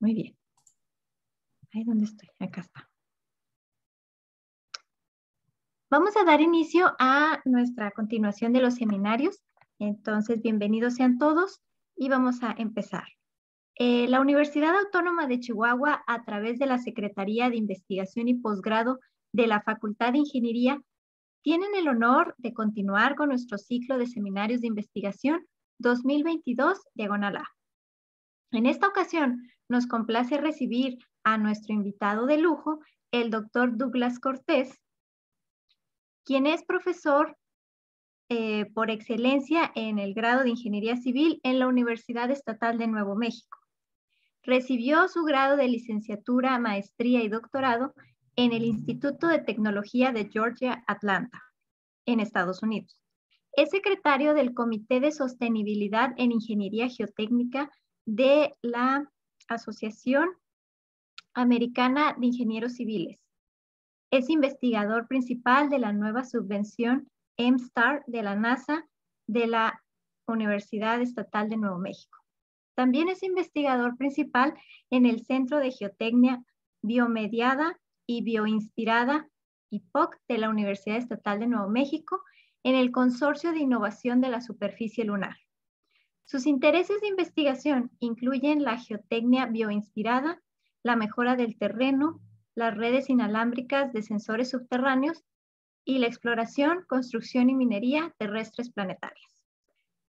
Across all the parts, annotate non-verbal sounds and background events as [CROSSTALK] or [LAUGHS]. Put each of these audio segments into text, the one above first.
Muy bien. Ahí donde estoy, acá está. Vamos a dar inicio a nuestra continuación de los seminarios. Entonces, bienvenidos sean todos y vamos a empezar. Eh, la Universidad Autónoma de Chihuahua, a través de la Secretaría de Investigación y Posgrado de la Facultad de Ingeniería, tienen el honor de continuar con nuestro ciclo de seminarios de investigación 2022 diagonal A. En esta ocasión, nos complace recibir a nuestro invitado de lujo, el doctor Douglas Cortés, quien es profesor eh, por excelencia en el grado de Ingeniería Civil en la Universidad Estatal de Nuevo México. Recibió su grado de licenciatura, maestría y doctorado en el Instituto de Tecnología de Georgia Atlanta, en Estados Unidos. Es secretario del Comité de Sostenibilidad en Ingeniería Geotécnica de la Asociación Americana de Ingenieros Civiles. Es investigador principal de la nueva subvención MSTAR de la NASA de la Universidad Estatal de Nuevo México. También es investigador principal en el Centro de Geotecnia Biomediada y Bioinspirada IPOC de la Universidad Estatal de Nuevo México en el Consorcio de Innovación de la Superficie Lunar. Sus intereses de investigación incluyen la geotecnia bioinspirada, la mejora del terreno, las redes inalámbricas de sensores subterráneos y la exploración, construcción y minería terrestres planetarias.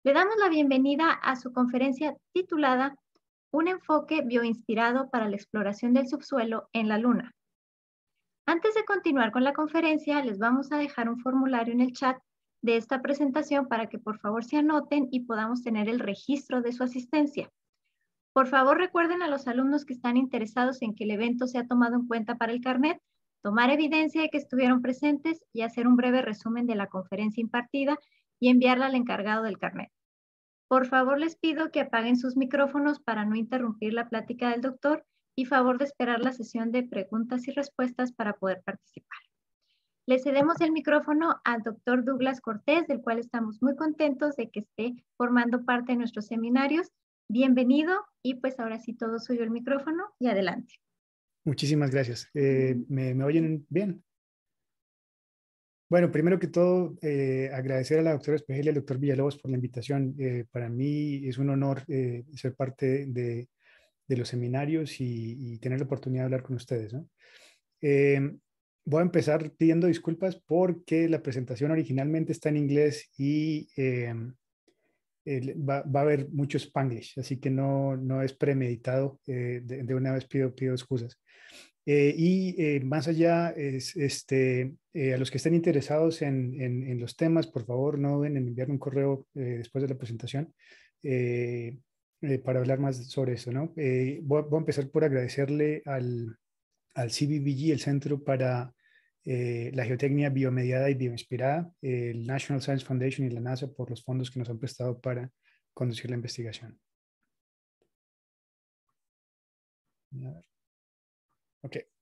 Le damos la bienvenida a su conferencia titulada Un enfoque bioinspirado para la exploración del subsuelo en la Luna. Antes de continuar con la conferencia, les vamos a dejar un formulario en el chat de esta presentación para que por favor se anoten y podamos tener el registro de su asistencia. Por favor, recuerden a los alumnos que están interesados en que el evento sea tomado en cuenta para el carnet, tomar evidencia de que estuvieron presentes y hacer un breve resumen de la conferencia impartida y enviarla al encargado del carnet. Por favor, les pido que apaguen sus micrófonos para no interrumpir la plática del doctor y favor de esperar la sesión de preguntas y respuestas para poder participar. Le cedemos el micrófono al doctor Douglas Cortés, del cual estamos muy contentos de que esté formando parte de nuestros seminarios. Bienvenido y pues ahora sí todo suyo el micrófono y adelante. Muchísimas gracias. Eh, ¿me, oyen bien? Bueno, primero que todo, eh, agradecer a la doctora Espejel y al doctor Villalobos por la invitación. Eh, para mí es un honor ser parte de, los seminarios y, tener la oportunidad de hablar con ustedes voy a empezar pidiendo disculpas porque la presentación originalmente está en inglés y em, va, a haber mucho spanglish, así que no, no es premeditado. Eh, de, una vez pido, pido excusas. Eh, y eh, más allá, es, este, a los que estén interesados en, en, los temas, por favor, no duden en enviarme un correo después de la presentación para hablar más sobre eso. ¿no? Voy, voy a empezar por agradecerle al, al CBBG, el Centro para eh, la geotecnia biomediada y bioinspirada, el National Science Foundation y la NASA por los fondos que nos han prestado para conducir la investigación.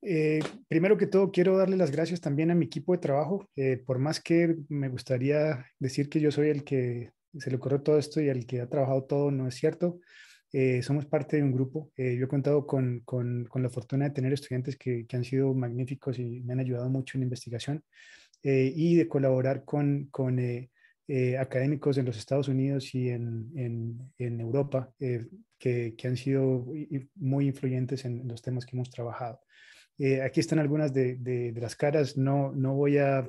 Eh, primero que todo quiero darle las gracias también a mi equipo de trabajo, eh, por más que me gustaría decir que yo soy el que se le ocurrió todo esto y el que ha trabajado todo, no es cierto. Eh, somos parte de un grupo. Eh, yo he contado con, la fortuna de tener estudiantes que, han sido magníficos y me han ayudado mucho en investigación eh, y de colaborar con, académicos en los Estados Unidos y en, Europa que, han sido muy influyentes en los temas que hemos trabajado. aquí están algunas de, las caras. No, voy a,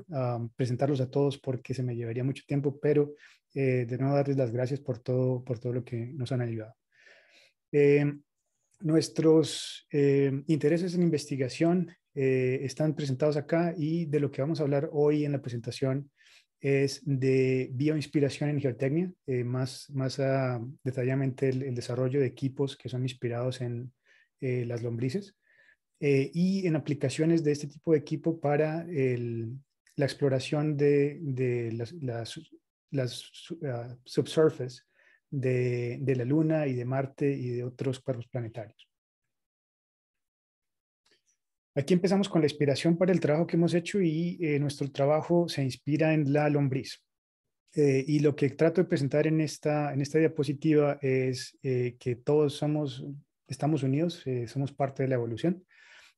presentarlos a todos porque se me llevaría mucho tiempo, pero de nuevo darles las gracias por todo, por todo lo que nos han ayudado. Eh, nuestros eh, intereses en investigación eh, están presentados acá y de lo que vamos a hablar hoy en la presentación es de bioinspiración en geotecnia, más, más detalladamente el, desarrollo de equipos que son inspirados en las lombrices y en aplicaciones de este tipo de equipo para la exploración de, las, las, ah, de, la Luna y de Marte y de otros cuerpos planetarios. Aquí empezamos con la inspiración para el trabajo que hemos hecho y eh, nuestro trabajo se inspira en la lombriz. Eh, y lo que trato de presentar en esta, en esta diapositiva es eh, que todos somos, estamos unidos, somos parte de la evolución.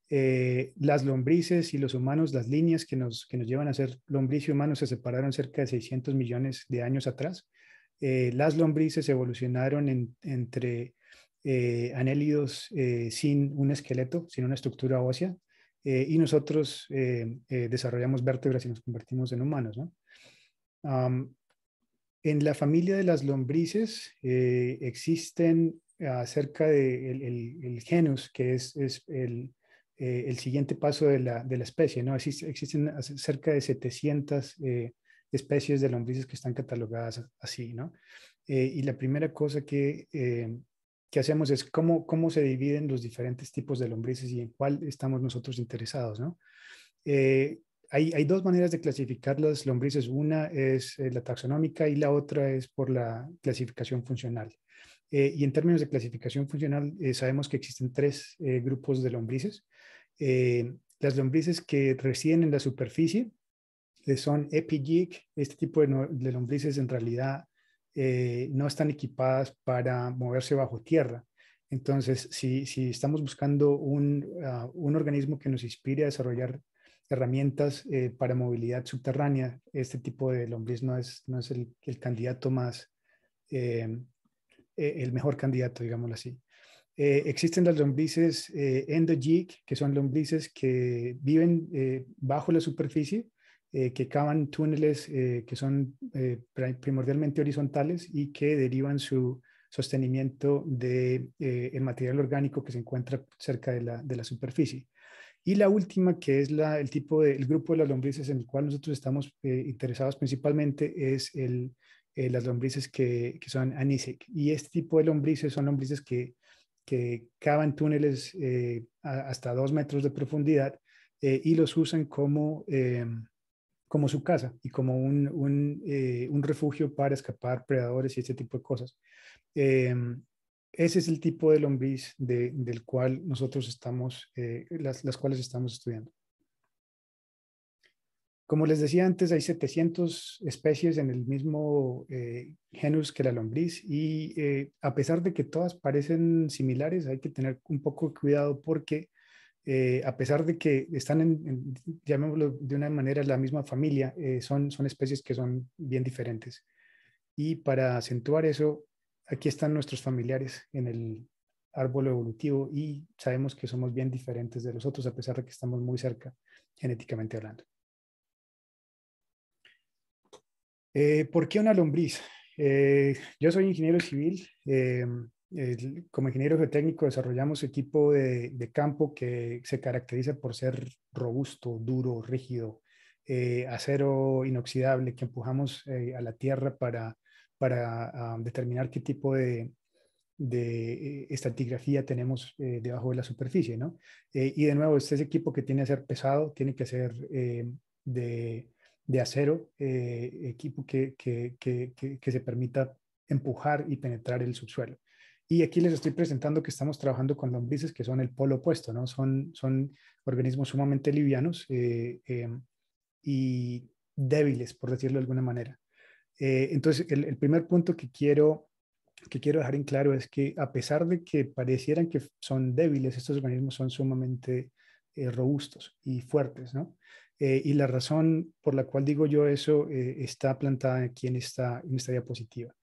las lombrices y los humanos, las líneas que nos, que nos llevan a ser lombriz y humanos se separaron cerca de 600 millones de años atrás eh, las lombrices evolucionaron entre eh, anélidos eh, sin un esqueleto, sin una estructura ósea, y nosotros desarrollamos vértebras y nos convertimos en humanos. en la familia de las lombrices existen acerca ah, del de el, genus, que es, el, siguiente paso de la, especie, ¿no? existen cerca de 700 especies de lombrices que están catalogadas así, ¿no? Eh, y la primera cosa eh, que, hacemos es cómo, cómo se dividen los diferentes tipos de lombrices y en cuál estamos nosotros interesados, ¿no? Eh, hay, dos maneras de clasificar las lombrices. Una es la taxonómica y la otra es por la clasificación funcional. y en términos de clasificación funcional, sabemos que existen tres grupos de lombrices. las lombrices que residen en la superficie, son EpiGeek, este tipo de, lombrices en realidad eh, no están equipadas para moverse bajo tierra. Entonces, si, si estamos buscando un, ah, un, organismo que nos inspire a desarrollar herramientas eh, para movilidad subterránea, este tipo de lombriz no es, no es el, el candidato más, em, e, el mejor candidato, digámoslo así. Eh, existen las lombrices eh, que son lombrices que viven bajo la superficie eh, que cavan túneles eh, que son eh, primordialmente horizontales y que derivan su sostenimiento del de, el material orgánico que se encuentra cerca de la, de la superficie. Y la última, que es la, el tipo de, grupo de las lombrices en el cual nosotros estamos interesados principalmente, es el, las lombrices que, que, son anísic. Y este tipo de lombrices son lombrices que, que cavan túneles hasta dos metros de profundidad y los usan como em, como su casa y como eh, un, refugio para escapar predadores y este tipo de cosas. Em, ese es el tipo de lombriz del cual nosotros estamos, eh, las, las, cuales estamos estudiando. Como les decía antes, hay 700 especies en el mismo eh, genus que la lombriz y a pesar de que todas parecen similares, hay que tener un poco de cuidado porque eh, a pesar de que están en, llamémoslo de una manera, la misma familia, eh, son, especies que son bien diferentes. Y para acentuar eso, aquí están nuestros familiares en el árbol evolutivo y sabemos que somos bien diferentes de los otros a pesar de que estamos muy cerca genéticamente hablando. Eh, ¿Por qué una lombriz? yo soy ingeniero civil como ingeniero geotécnico desarrollamos equipo de, campo que se caracteriza por ser robusto, duro, rígido, eh, acero inoxidable que empujamos eh, a la tierra para, para um, determinar qué tipo de, de eh, estratigrafía tenemos debajo de la superficie, ¿no? y de nuevo, este es equipo que tiene que ser pesado, tiene que ser de, acero, equipo que, que se permita empujar y penetrar el subsuelo. Y aquí les estoy presentando que estamos trabajando con lombrices que son el polo opuesto, ¿no? Son, son organismos sumamente livianos eh, em, y débiles, por decirlo de alguna manera. Eh, entonces, el, el, primer punto que quiero, que quiero dejar en claro es que a pesar de que parecieran que son débiles, estos organismos son sumamente eh, robustos y fuertes, ¿no? y la razón por la cual digo yo eso está plantada aquí en esta, en esta diapositiva.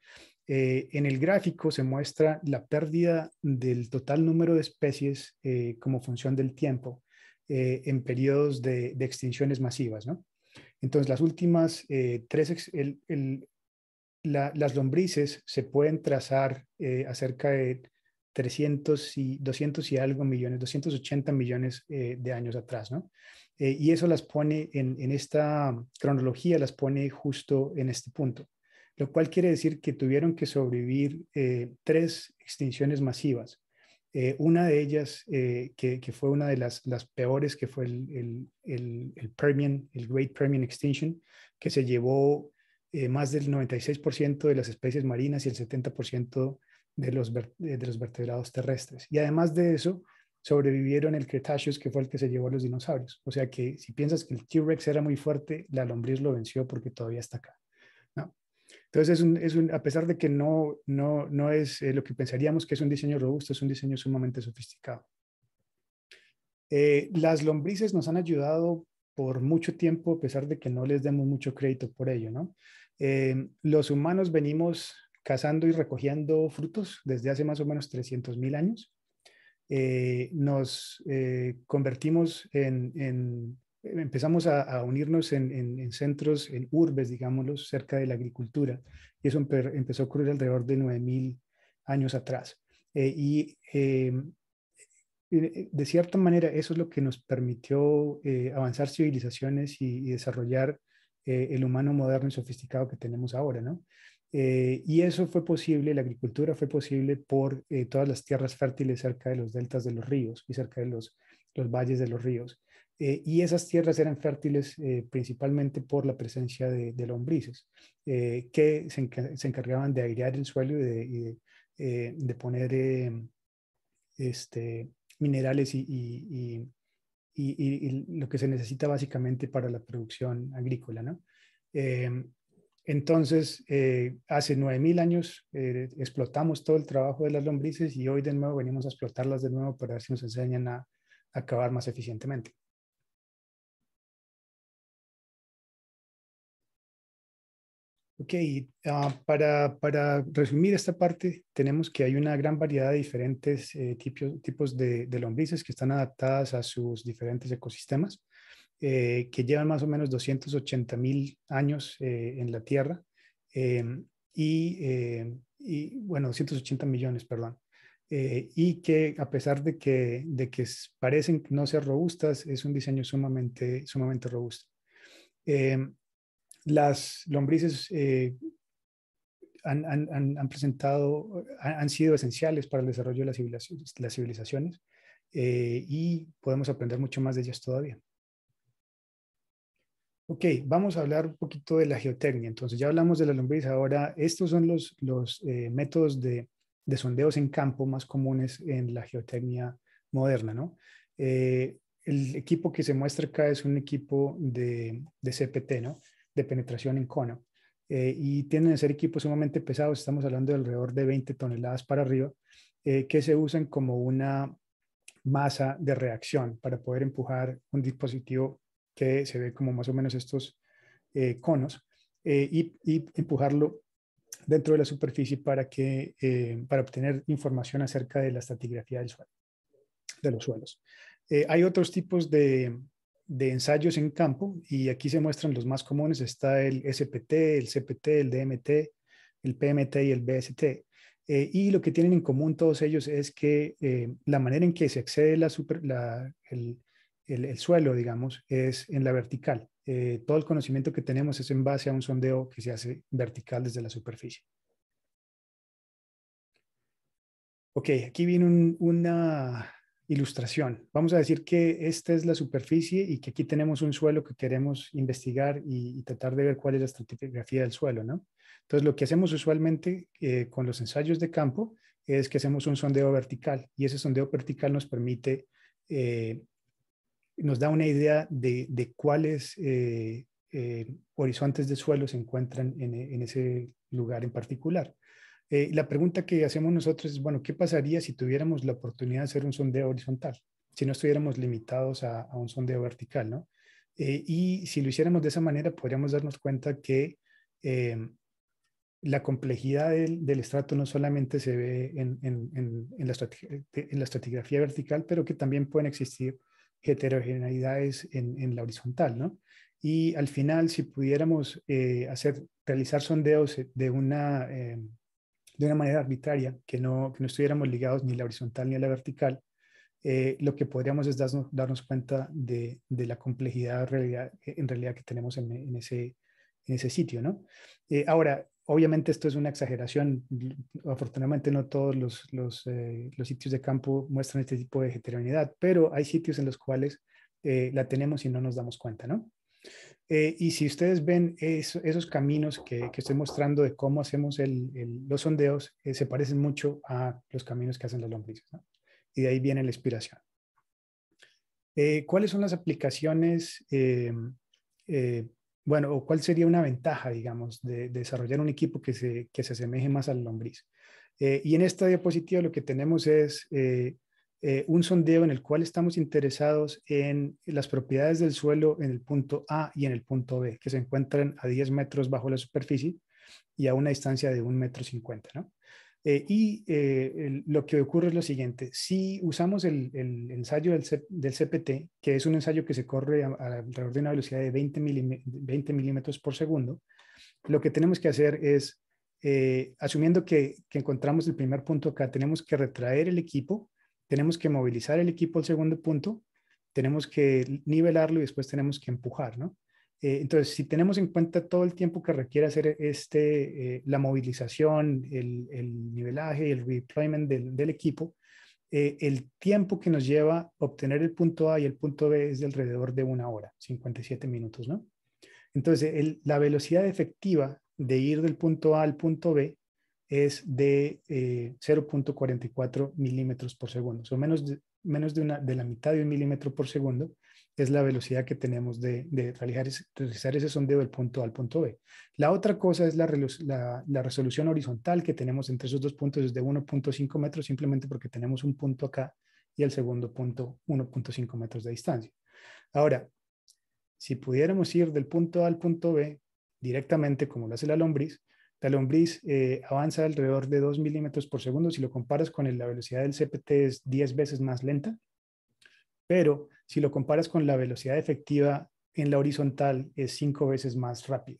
Eh, en el gráfico se muestra la pérdida del total número de especies eh, como función del tiempo eh, en periodos de, extinciones masivas. ¿no? Entonces, las últimas tres, las lombrices se pueden trazar acerca de 300 y 200 y algo millones, 280 millones de años atrás. ¿no? y eso las pone en esta cronología, las pone justo en este punto lo cual quiere decir que tuvieron que sobrevivir eh, tres extinciones masivas. Eh, una de ellas, eh, que, fue una de las, peores, que fue el, Permian, Great Permian Extinction, que se llevó más del 96% de las especies marinas y el 70% de los, de los vertebrados terrestres. Y además de eso, sobrevivieron el Cretaceous, que fue el que se llevó a los dinosaurios. O sea que si piensas que el T-Rex era muy fuerte, la lombriz lo venció porque todavía está acá. Entonces, es un, es un, a pesar de que no, no, no es eh, lo que pensaríamos que es un diseño robusto, es un diseño sumamente sofisticado. Eh, las lombrices nos han ayudado por mucho tiempo, a pesar de que no les demos mucho crédito por ello, ¿no? Eh, los humanos venimos cazando y recogiendo frutos desde hace más o menos 300.000 años. nos convertimos en, en empezamos a, unirnos en, centros, en urbes, digámoslo, cerca de la agricultura. Y eso empezó a ocurrir alrededor de 9.000 años atrás. Eh, y em, eh, eh, de cierta manera eso es lo que nos permitió avanzar civilizaciones y, desarrollar el humano moderno y sofisticado que tenemos ahora, y eso fue posible, la agricultura fue posible por todas las tierras fértiles cerca de los deltas de los ríos y cerca de los valles de los ríos. Eh, y esas tierras eran fértiles eh, principalmente por la presencia de, lombrices, eh, que se, encargaban de airear el suelo y de, poner este, minerales y, y, lo que se necesita básicamente para la producción agrícola. ¿no? entonces, hace 9.000 años explotamos todo el trabajo de las lombrices y hoy de nuevo venimos a explotarlas de nuevo para ver si nos enseñan a acabar más eficientemente. Ok, ah, para, para, resumir esta parte, tenemos que hay una gran variedad de diferentes eh, tipos, tipos de, lombrices que están adaptadas a sus diferentes ecosistemas, eh, que llevan más o menos 280 mil años eh, en la Tierra y, bueno, 280 millones, perdón. y que a pesar de que, de que parecen no ser robustas, es un diseño sumamente, sumamente robusto las lombrices eh, han, presentado, han, sido esenciales para el desarrollo de las civilizaciones, eh, y podemos aprender mucho más de ellas todavía. Ok, vamos a hablar un poquito de la geotecnia. Entonces, ya hablamos de la lombriz. Ahora, estos son los, eh, métodos de, sondeos en campo más comunes en la geotecnia moderna, ¿no? el equipo que se muestra acá es un equipo de, de CPT, ¿no? de penetración en cono. Eh, y tienen a ser equipos sumamente pesados, estamos hablando de alrededor de 20 toneladas para arriba, eh, que se usan como una masa de reacción para poder empujar un dispositivo que se ve como más o menos estos eh, conos y, empujarlo dentro de la superficie para, que, para obtener información acerca de la estratigrafía del suelo, de los suelos. hay otros tipos de, de ensayos en campo y aquí se muestran los más comunes. Está el SPT, el CPT, el DMT, el PMT y el BST. Eh, y lo que tienen en común todos ellos es que eh, la manera en que se accede la super, la, el, suelo, digamos, es en la vertical. Eh, todo el conocimiento que tenemos es en base a un sondeo que se hace vertical desde la superficie. Ok, aquí viene una, ilustración. Vamos a decir que esta es la superficie y que aquí tenemos un suelo que queremos investigar y, tratar de ver cuál es la estratigrafía del suelo, ¿no? Entonces, lo que hacemos usualmente eh, con los ensayos de campo es que hacemos un sondeo vertical y ese sondeo vertical nos permite, eh, nos da una idea de, cuáles eh, horizontes de suelo se encuentran en ese lugar en particular. Eh, la pregunta que hacemos nosotros es, bueno, ¿qué pasaría si tuviéramos la oportunidad de hacer un sondeo horizontal? Si no estuviéramos limitados a, un sondeo vertical, ¿no? Eh, y si lo hiciéramos de esa manera, podríamos darnos cuenta que eh, la complejidad del, estrato no solamente se ve en, la en estratigrafía vertical, pero que también pueden existir heterogeneidades en, la horizontal, ¿no? Y al final, si pudiéramos hacer, realizar sondeos de una em, de una manera arbitraria, que no, que no estuviéramos ligados ni a la horizontal ni a la vertical, eh, lo que podríamos es darnos, cuenta de, la complejidad en realidad que tenemos en, ese, sitio, ¿no? Eh, ahora, obviamente esto es una exageración, afortunadamente no todos eh, los, sitios de campo muestran este tipo de heterogeneidad, pero hay sitios en los cuales la tenemos y no nos damos cuenta, ¿no? Eh, y si ustedes ven esos caminos que, que, estoy mostrando de cómo hacemos los sondeos, eh, se parecen mucho a los caminos que hacen las lombrices. Y de ahí viene la inspiración. Eh, ¿Cuáles son las aplicaciones? Em, bueno, o cuál sería una ventaja, digamos, de, desarrollar un equipo que se, que se asemeje más al lombriz. y en esta diapositiva lo que tenemos es eh, un sondeo en el cual estamos interesados en las propiedades del suelo en el punto A y en el punto B, que se encuentran a 10 metros bajo la superficie y a una distancia de 1,50 metro. 50, ¿no? Eh, y eh, lo que ocurre es lo siguiente, si usamos el, ensayo del, CPT, que es un ensayo que se corre a, a alrededor de una velocidad de 20, milímetros por segundo, lo que tenemos que hacer es, asumiendo que, encontramos el primer punto acá, tenemos que retraer el equipo tenemos que movilizar el equipo al segundo punto, tenemos que nivelarlo y después tenemos que empujar, ¿no? Eh, entonces, si tenemos en cuenta todo el tiempo que requiere hacer este, eh, la movilización, el, nivelaje y el redeployment del, equipo, eh, el tiempo que nos lleva obtener el punto A y el punto B es de alrededor de una hora, 57 minutos, ¿no? Entonces, la velocidad efectiva de ir del punto A al punto B es de 0.44 eh, milímetros por segundo, o menos de, una, la mitad de un milímetro por segundo es la velocidad que tenemos de, realizar, ese, ese sondeo del punto A al punto B. La otra cosa es la, la resolución horizontal que tenemos entre esos dos puntos es de 1.5 metros, simplemente porque tenemos un punto acá y el segundo punto 1.5 metros de distancia. Ahora, si pudiéramos ir del punto A al punto B directamente, como lo hace la lombriz, la lombriz eh, avanza alrededor de 2 milímetros por segundo. Si lo comparas con la velocidad del CPT es 10 veces más lenta, pero si lo comparas con la velocidad efectiva en la horizontal es 5 veces más rápida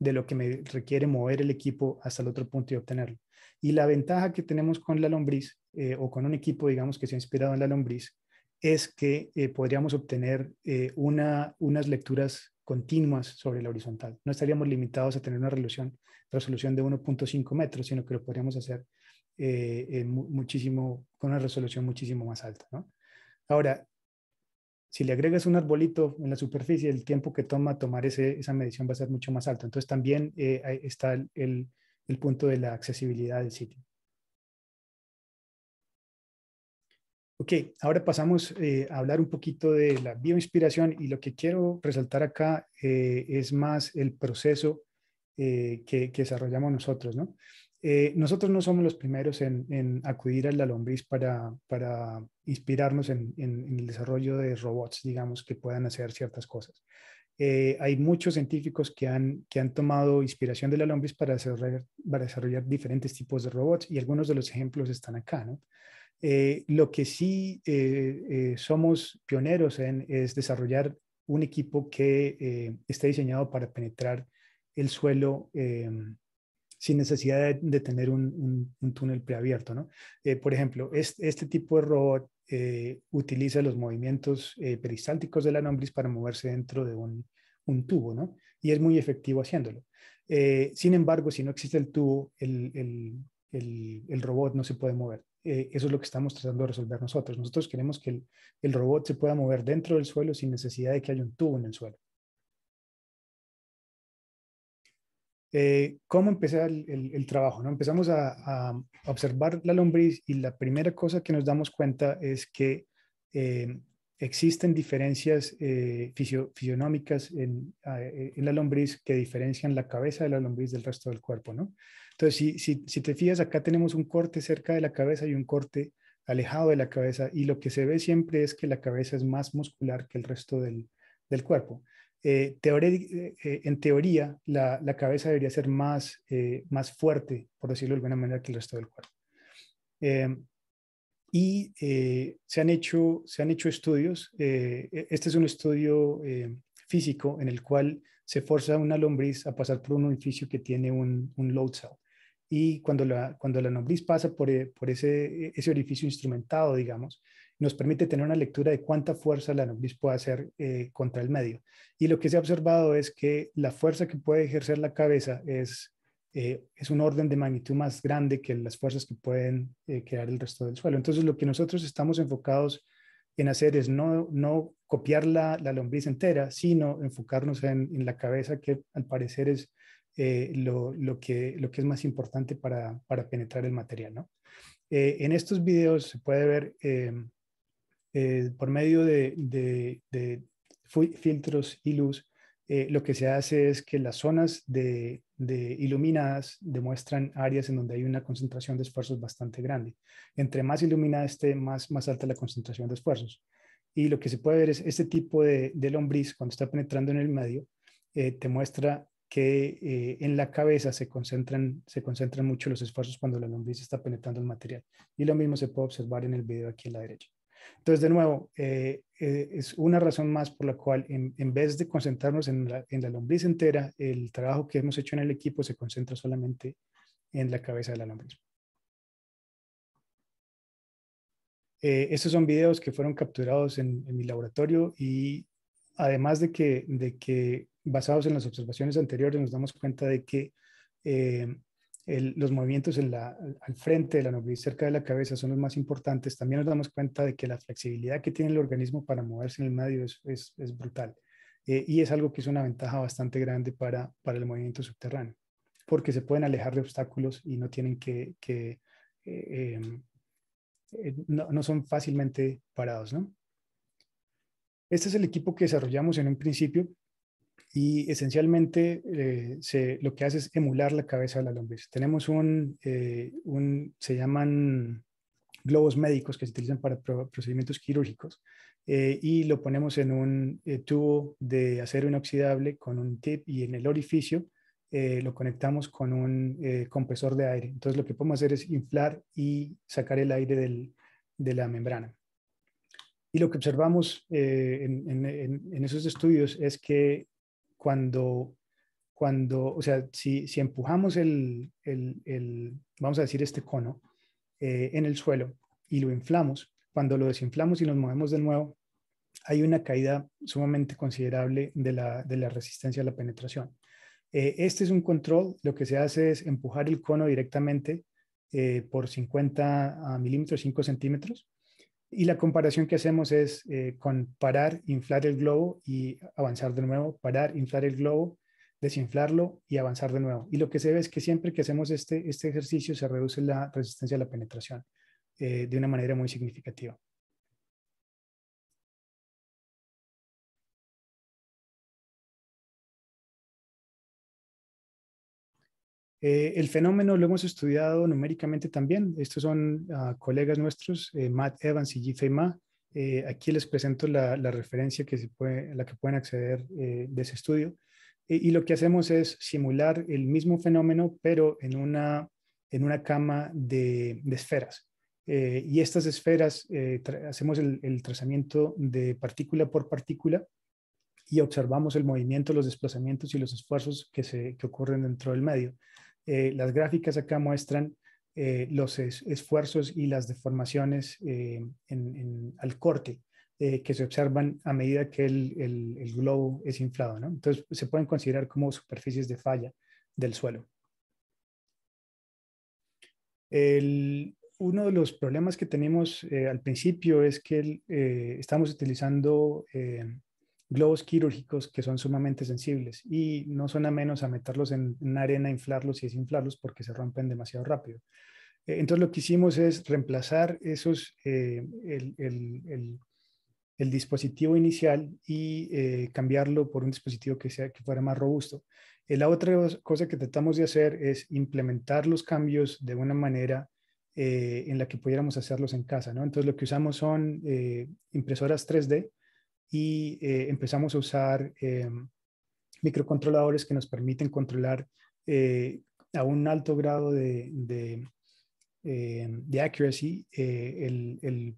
de lo que me requiere mover el equipo hasta el otro punto y obtenerlo. Y la ventaja que tenemos con la lombriz eh, o con un equipo, digamos, que se ha inspirado en la lombriz, es que eh, podríamos obtener unas lecturas continuas sobre la horizontal. No estaríamos limitados a tener una resolución, resolución de 1.5 metros, sino que lo podríamos hacer eh, muchísimo, con una resolución muchísimo más alta. Ahora, si le agregas un arbolito en la superficie, el tiempo que toma tomar esa medición va a ser mucho más alto. Entonces también eh, está el punto de la accesibilidad del sitio. Ok, ahora pasamos eh, a hablar un poquito de la bioinspiración y lo que quiero resaltar acá eh, es más el proceso eh, que, desarrollamos nosotros, ¿no? nosotros no somos los primeros en, acudir a la lombriz para, inspirarnos en, el desarrollo de robots, digamos, que puedan hacer ciertas cosas. hay muchos científicos que han, tomado inspiración de la lombriz para para desarrollar diferentes tipos de robots y algunos de los ejemplos están acá, ¿no? Eh, lo que sí eh, eh, somos pioneros en es desarrollar un equipo que esté diseñado para penetrar el suelo sin necesidad de, tener un, túnel preabierto. por ejemplo, este, tipo de robot utiliza los movimientos peristálticos de la nombris para moverse dentro de un, tubo, Y es muy efectivo haciéndolo. sin embargo, si no existe el tubo, el, robot no se puede mover. Eh, eso es lo que estamos tratando de resolver nosotros. Nosotros queremos que el, robot se pueda mover dentro del suelo sin necesidad de que haya un tubo en el suelo. Eh, ¿Cómo empezar el, trabajo? ¿no? Empezamos a, observar la lombriz y la primera cosa que nos damos cuenta es que eh, existen diferencias eh, fisionómicas en, en, la lombriz que diferencian la cabeza de la lombriz del resto del cuerpo, ¿no? Entonces, si, te fijas, acá tenemos un corte cerca de la cabeza y un corte alejado de la cabeza y lo que se ve siempre es que la cabeza es más muscular que el resto del, cuerpo. Eh, eh, eh, en teoría, la, cabeza debería ser más, más fuerte, por decirlo de alguna manera, que el resto del cuerpo. y se, han hecho, se han hecho estudios. E-, este es un estudio físico en el cual se forza una lombriz a pasar por un orificio que tiene un, un load cell y cuando la, cuando la lombriz pasa eh, por, ese, ese orificio instrumentado, digamos, nos permite tener una lectura de cuánta fuerza la lombriz puede hacer eh, contra el medio. Y lo que se ha observado es que la fuerza que puede ejercer la cabeza es, eh, es un orden de magnitud más grande que las fuerzas que pueden crear el resto del suelo. Entonces, lo que nosotros estamos enfocados en hacer es no, copiar la, la lombriz entera, sino enfocarnos en la cabeza, que al parecer es eh, lo, que, lo que es más importante para, penetrar el material. ¿no? Eh, en estos videos se puede ver eh, por medio de, filtros y luz, lo que se hace es que las zonas de, iluminadas demuestran áreas en donde hay una concentración de esfuerzos bastante grande. Entre más iluminada esté, más, más alta la concentración de esfuerzos. Y lo que se puede ver es este tipo de, de lombriz cuando está penetrando en el medio, te muestra que eh, en la cabeza se concentran, se concentran mucho los esfuerzos cuando la lombriz está penetrando el material. Y lo mismo se puede observar en el video aquí a la derecha. Entonces, de nuevo, eh, eh, es una razón más por la cual en, en vez de concentrarnos en la, en la, lombriz entera, el trabajo que hemos hecho en el equipo se concentra solamente en la cabeza de la lombriz. estos son videos que fueron capturados en, en mi laboratorio y además de que, de que basados en las observaciones anteriores, nos damos cuenta de que eh, los movimientos al frente de la y cerca de la cabeza, son los más importantes. También nos damos cuenta de que la flexibilidad que tiene el organismo para moverse en el medio es, brutal. Eh, y es algo que es una ventaja bastante grande para, para el movimiento subterráneo, porque se pueden alejar de obstáculos y no tienen que, eh, no, son fácilmente parados. Este es el equipo que desarrollamos en un principio y esencialmente eh, se, lo que hace es emular la cabeza de la lombriz. Tenemos un, eh, un se llaman globos médicos que se utilizan para procedimientos quirúrgicos eh, y lo ponemos en un tubo de acero inoxidable con un tip y en el orificio lo conectamos con un compresor de aire. Entonces lo que podemos hacer es inflar y sacar el aire del, de la membrana. Y lo que observamos en, en, esos estudios es que cuando, cuando o sea, si, empujamos el, vamos a decir, este cono eh, en el suelo y lo inflamos, cuando lo desinflamos y nos movemos de nuevo, hay una caída sumamente considerable de la, resistencia a la penetración. Eh, este es un control, lo que se hace es empujar el cono directamente eh, por 50 ah, milímetros, 5 centímetros, y la comparación que hacemos es eh, con parar, inflar el globo y avanzar de nuevo, parar, inflar el globo, desinflarlo y avanzar de nuevo. Y lo que se ve es que siempre que hacemos este, este ejercicio se reduce la resistencia a la penetración eh, de una manera muy significativa. Eh, el fenómeno lo hemos estudiado numéricamente también. Estos son ah, colegas nuestros, eh, Matt Evans y Jife Ma. Eh, aquí les presento la, referencia que se puede, a la que pueden acceder de ese estudio. y lo que hacemos es simular el mismo fenómeno, pero en una, cama de, esferas. y estas esferas hacemos el, trazamiento de partícula por partícula y observamos el movimiento, los desplazamientos y los esfuerzos que ocurren dentro del medio. Eh, las gráficas acá muestran eh, los esfuerzos y las deformaciones eh, al corte que se observan a medida que el, globo es inflado. ¿no? Entonces se pueden considerar como superficies de falla del suelo. uno de los problemas que tenemos al principio es que estamos utilizando globos quirúrgicos que son sumamente sensibles y no son a menos a meterlos en arena, inflarlos y desinflarlos porque se rompen demasiado rápido. Eh, entonces lo que hicimos es reemplazar esos, eh, el, dispositivo inicial y eh, cambiarlo por un dispositivo que, sea, que fuera más robusto. la otra cosa que tratamos de hacer es implementar los cambios de una manera en la que pudiéramos hacerlos en casa. Entonces lo que usamos son impresoras 3D y eh, empezamos a usar em, microcontroladores que nos permiten controlar eh, a un alto grado de, de, em, de accuracy eh, el, el,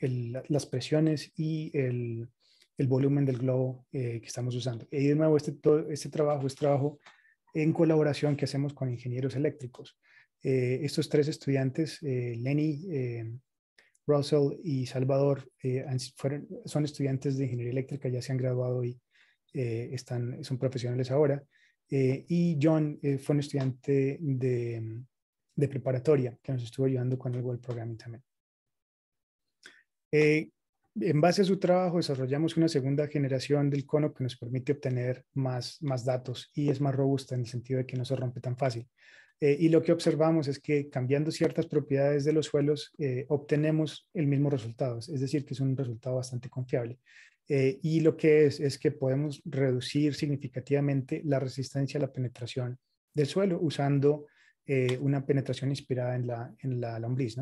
el, las presiones y el, volumen del globo que estamos usando. Y de nuevo, este, todo, este trabajo es trabajo en colaboración que hacemos con ingenieros eléctricos. estos tres estudiantes, Lenny, em, Russell y Salvador eh, son estudiantes de ingeniería eléctrica, ya se han graduado y eh, son profesionales ahora. Eh, y John fue un estudiante de, preparatoria que nos estuvo ayudando con el World programming también. en base a su trabajo desarrollamos una segunda generación del cono que nos permite obtener más datos y es más robusta en el sentido de que no se rompe tan fácil. Eh, y lo que observamos es que cambiando ciertas propiedades de los suelos eh, obtenemos el mismo resultado, es decir, que es un resultado bastante confiable. Eh, y lo que es es que podemos reducir significativamente la resistencia a la penetración del suelo usando una penetración inspirada en la, en lombriz.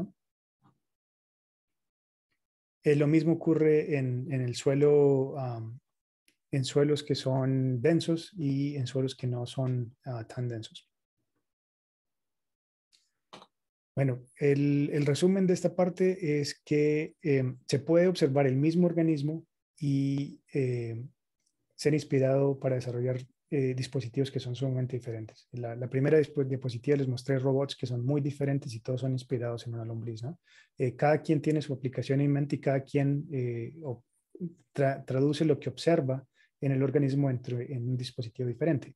lo mismo ocurre en, el suelo, en suelos que son densos y en suelos que no son ah, tan densos. Bueno, el, resumen de esta parte es que eh, se puede observar el mismo organismo y eh, ser inspirado para desarrollar eh, dispositivos que son sumamente diferentes. La, la, primera diapositiva les mostré robots que son muy diferentes y todos son inspirados en una lombriz. cada quien tiene su aplicación en mente y cada quien traduce lo que observa en el organismo en un dispositivo diferente.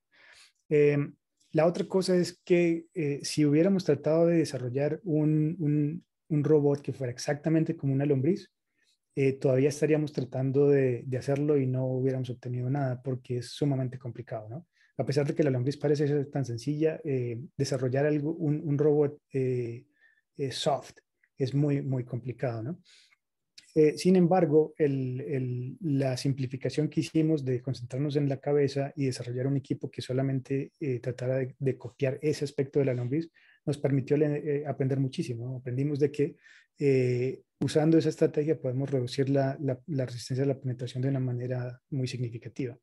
La otra cosa es que eh, si hubiéramos tratado de desarrollar un, un, robot que fuera exactamente como una lombriz, eh, todavía estaríamos tratando de, hacerlo y no hubiéramos obtenido nada porque es sumamente complicado, ¿no? A pesar de que la lombriz parece ser tan sencilla, eh, desarrollar algo, un, un robot soft es muy, muy complicado, ¿no? Eh, sin embargo, la simplificación que hicimos de concentrarnos en la cabeza y desarrollar un equipo que solamente eh, tratara de, copiar ese aspecto de la lombriz nos permitió eh, aprender muchísimo. Aprendimos de que eh, usando esa estrategia podemos reducir la, resistencia a la penetración de una manera muy significativa.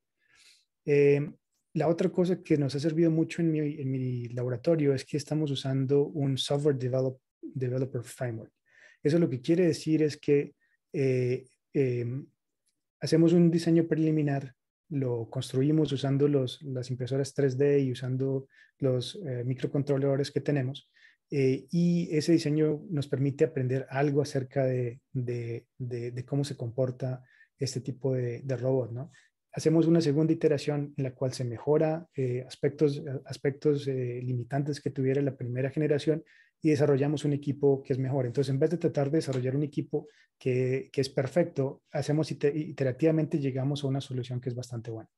la otra cosa que nos ha servido mucho en mi, en mi laboratorio es que estamos usando un software developer framework. Eso lo que quiere decir es que eh, em, hacemos un diseño preliminar, lo construimos usando las impresoras 3D y usando los eh, microcontroladores que tenemos. Eh, y ese diseño nos permite aprender algo acerca de, cómo se comporta este tipo de, robot. ¿no? Hacemos una segunda iteración en la cual se mejora aspectos, aspectos limitantes que tuviera la primera generación y desarrollamos un equipo que es mejor. Entonces, en vez de tratar de desarrollar un equipo que, que es perfecto, hacemos iterativamente, llegamos a una solución que es bastante buena.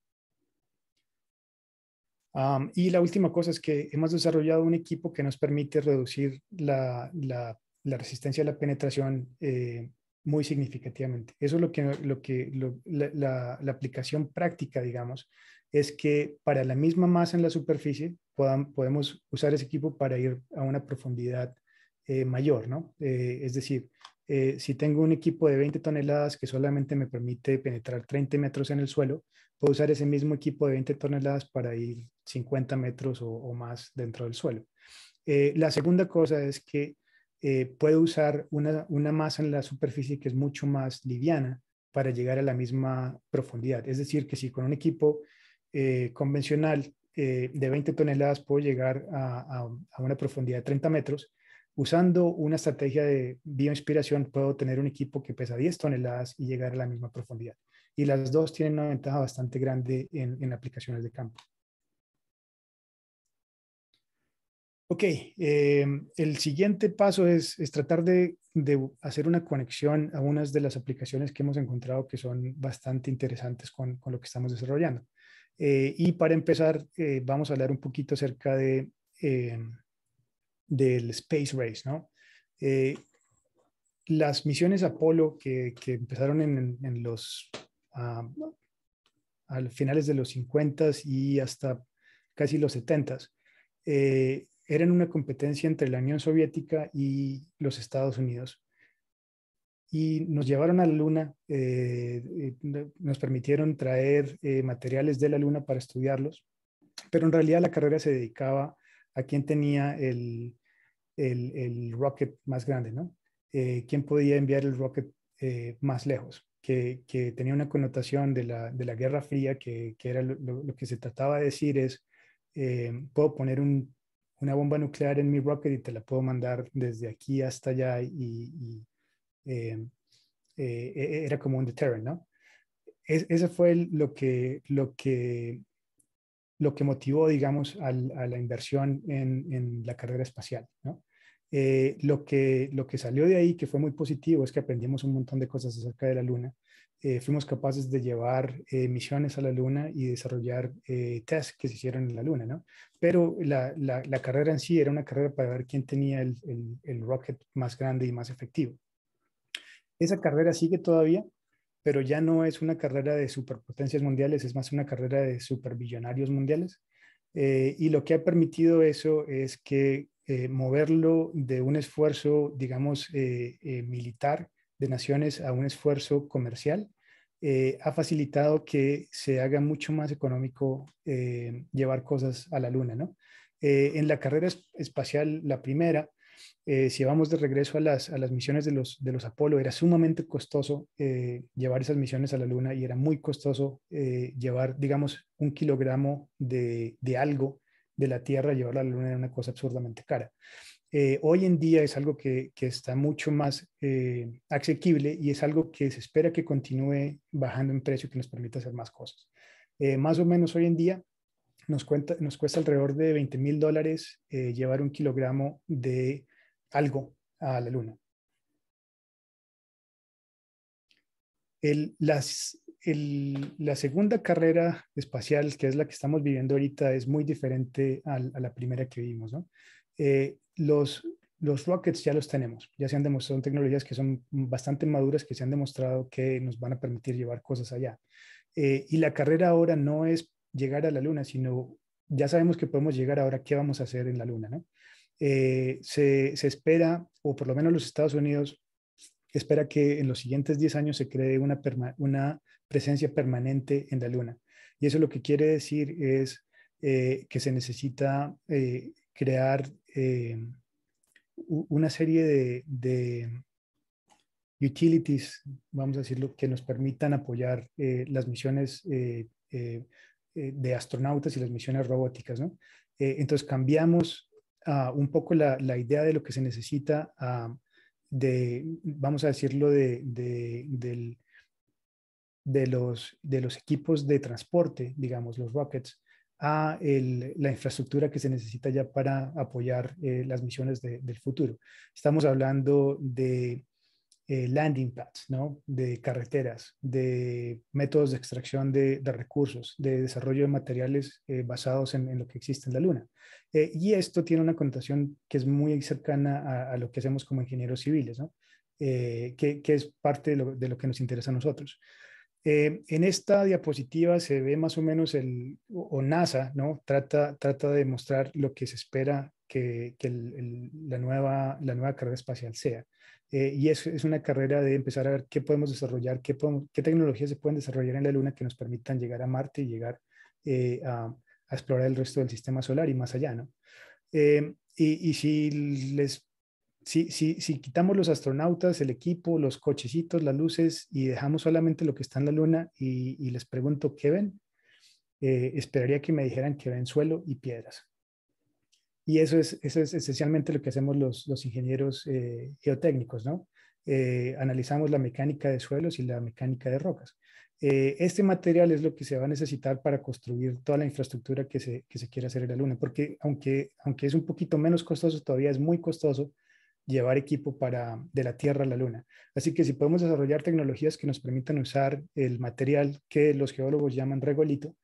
y la última cosa es que hemos desarrollado un equipo que nos permite reducir la, la, resistencia a la penetración eh, muy significativamente. Eso es lo que, lo que la, aplicación práctica, digamos, es que para la misma masa en la superficie, podemos usar ese equipo para ir a una profundidad eh, mayor, ¿no? Eh, es decir, eh, si tengo un equipo de 20 toneladas que solamente me permite penetrar 30 metros en el suelo, puedo usar ese mismo equipo de 20 toneladas para ir 50 metros o, más dentro del suelo. la segunda cosa es que puedo usar una, una masa en la superficie que es mucho más liviana, para llegar a la misma profundidad. Es decir, que si con un equipo eh, convencional eh, de 20 toneladas puedo llegar a, una profundidad de 30 metros. Usando una estrategia de bioinspiración puedo tener un equipo que pesa 10 toneladas y llegar a la misma profundidad. Y las dos tienen una ventaja bastante grande en, aplicaciones de campo. Ok, eh, el siguiente paso es, tratar de, hacer una conexión a unas de las aplicaciones que hemos encontrado que son bastante interesantes con lo que estamos desarrollando. Eh, y para empezar, eh, vamos a hablar un poquito acerca de, eh, del Space Race. las misiones Apolo que, que empezaron en, los ah, a finales de los 50 y hasta casi los 70 eran una competencia entre la Unión Soviética y los Estados Unidos y nos llevaron a la Luna, eh, nos permitieron traer eh, materiales de la Luna para estudiarlos, pero en realidad la carrera se dedicaba a quién tenía el, el, el rocket más grande, ¿no? Eh, quién podía enviar el rocket eh, más lejos, que, que, tenía una connotación de la, de la Guerra Fría, que, que era lo, que se trataba de decir es, puedo poner una bomba nuclear en mi rocket y te la puedo mandar desde aquí hasta allá y Em, eh, e, e, era como un deterrent, ¿no? eso fue lo que, lo que, lo que motivó, digamos, a la inversión en, la carrera espacial, ¿no? Eh, lo, que, lo que salió de ahí, que fue muy positivo, es que aprendimos un montón de cosas acerca de la Luna. Eh, fuimos capaces de llevar misiones a la Luna y desarrollar tests que se hicieron en la Luna, ¿no? Pero la, la, la, carrera en sí era una carrera para ver quién tenía el, el, el rocket más grande y más efectivo. Esa carrera sigue todavía, pero ya no es una carrera de superpotencias mundiales, es más una carrera de superbillonarios mundiales. Eh, y lo que ha permitido eso es que eh, moverlo de un esfuerzo, digamos, eh, militar de naciones a un esfuerzo comercial, ha facilitado que se haga mucho más económico llevar cosas a la Luna, ¿no? en la carrera espacial, la primera, eh, si vamos de regreso a las, a las misiones de los, de los Apolo, era sumamente costoso eh, llevar esas misiones a la Luna y era muy costoso eh, llevar, digamos, un kilogramo de, de algo de la Tierra, llevarla a la Luna era una cosa absurdamente cara. hoy en día es algo que, que está mucho más asequible y es algo que se espera que continúe bajando en precio que nos permita hacer más cosas. más o menos hoy en día nos, cuenta, nos cuesta alrededor de 20 mil dólares llevar un kilogramo de algo a la luna. El, las, la segunda carrera espacial, que es la que estamos viviendo ahorita, es muy diferente a, la primera que vivimos. ¿no? Eh, los, los rockets ya los tenemos, ya se han demostrado, son tecnologías que son bastante maduras, que se han demostrado que nos van a permitir llevar cosas allá. Eh, y la carrera ahora no es llegar a la Luna, sino ya sabemos que podemos llegar ahora, ¿qué vamos a hacer en la Luna? ¿no? Eh, se, espera, o por lo menos los Estados Unidos espera que en los siguientes 10 años se cree una, presencia permanente en la Luna. Y eso lo que quiere decir es eh, que se necesita eh, crear una serie de, utilities, vamos a decirlo, que nos permitan apoyar las misiones de astronautas y las misiones robóticas. entonces cambiamos Ah, un poco la, idea de lo que se necesita ah, de, vamos a decirlo, de, los, de los equipos de transporte, digamos, los rockets, a la infraestructura que se necesita ya para apoyar eh, las misiones del futuro. Estamos hablando de eh, landing pads, ¿no? de carreteras, de métodos de extracción de, recursos, de desarrollo de materiales eh, basados en, lo que existe en la Luna. Eh, y esto tiene una connotación que es muy cercana a, lo que hacemos como ingenieros civiles, ¿no? que, que, es parte de lo, de lo, que nos interesa a nosotros. en esta diapositiva se ve más o menos el, o, NASA, ¿no? Trata, trata de mostrar lo que se espera que, que la, nueva, la nueva carrera espacial sea. Eh, y es una carrera de empezar a ver qué podemos desarrollar, qué, tecnologías se pueden desarrollar en la Luna que nos permitan llegar a Marte y llegar eh, a, explorar el resto del sistema solar y más allá, ¿no? Eh, y, si les... Si, si, quitamos los astronautas, el equipo, los cochecitos, las luces y dejamos solamente lo que está en la luna y, y les pregunto qué ven, esperaría que me dijeran que ven suelo y piedras. Y eso es, eso es esencialmente lo que hacemos los, ingenieros eh, geotécnicos, ¿no? Eh, analizamos la mecánica de suelos y la mecánica de rocas. Eh, este material es lo que se va a necesitar para construir toda la infraestructura que se, que se quiere hacer en la Luna, porque aunque, aunque es un poquito menos costoso, todavía es muy costoso llevar equipo para, de la Tierra a la Luna. Así que si podemos desarrollar tecnologías que nos permitan usar el material que los geólogos llaman regolito,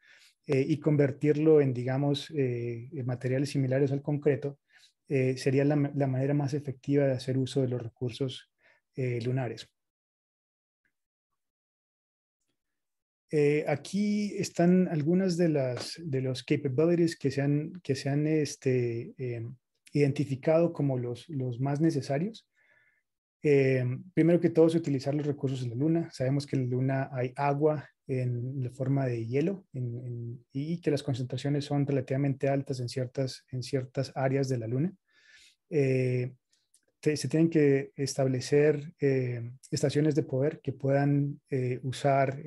eh, y convertirlo en, digamos, eh, materiales similares al concreto, eh, sería la, manera más efectiva de hacer uso de los recursos lunares. aquí están algunas de las de los capabilities que se han, que se este, identificado como los, más necesarios. primero que todo es utilizar los recursos de la Luna. Sabemos que en la Luna hay agua, en la forma de hielo y que las concentraciones son relativamente altas en ciertas, en ciertas áreas de la Luna. Eh, se tienen que establecer eh, estaciones de poder que puedan eh, usar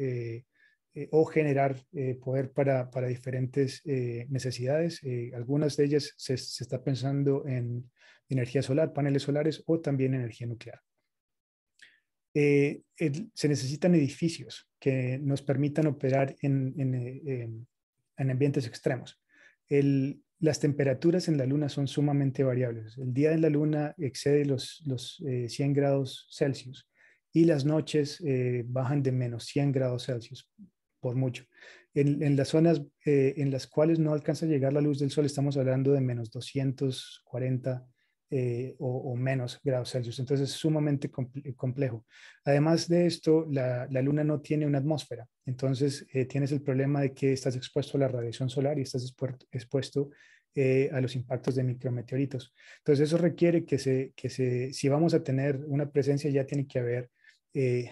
o generar poder para, para diferentes necesidades. algunas de ellas se, se está pensando en energía solar, paneles solares o también energía nuclear. se necesitan edificios que nos permitan operar en, en, eh, em, en ambientes extremos. las temperaturas en la Luna son sumamente variables. El día en la Luna excede los, los 100 eh, grados Celsius y las noches eh, bajan de menos 100 grados Celsius por mucho. En, en las zonas en las cuales no alcanza a llegar la luz del sol estamos hablando de menos 240 eh, o, menos grados Celsius. Entonces es sumamente complejo. Además de esto, la, Luna no tiene una atmósfera. Entonces eh, tienes el problema de que estás expuesto a la radiación solar y estás expuesto, eh, a los impactos de micrometeoritos. Entonces eso requiere que, se, que si vamos a tener una presencia, ya tiene que haber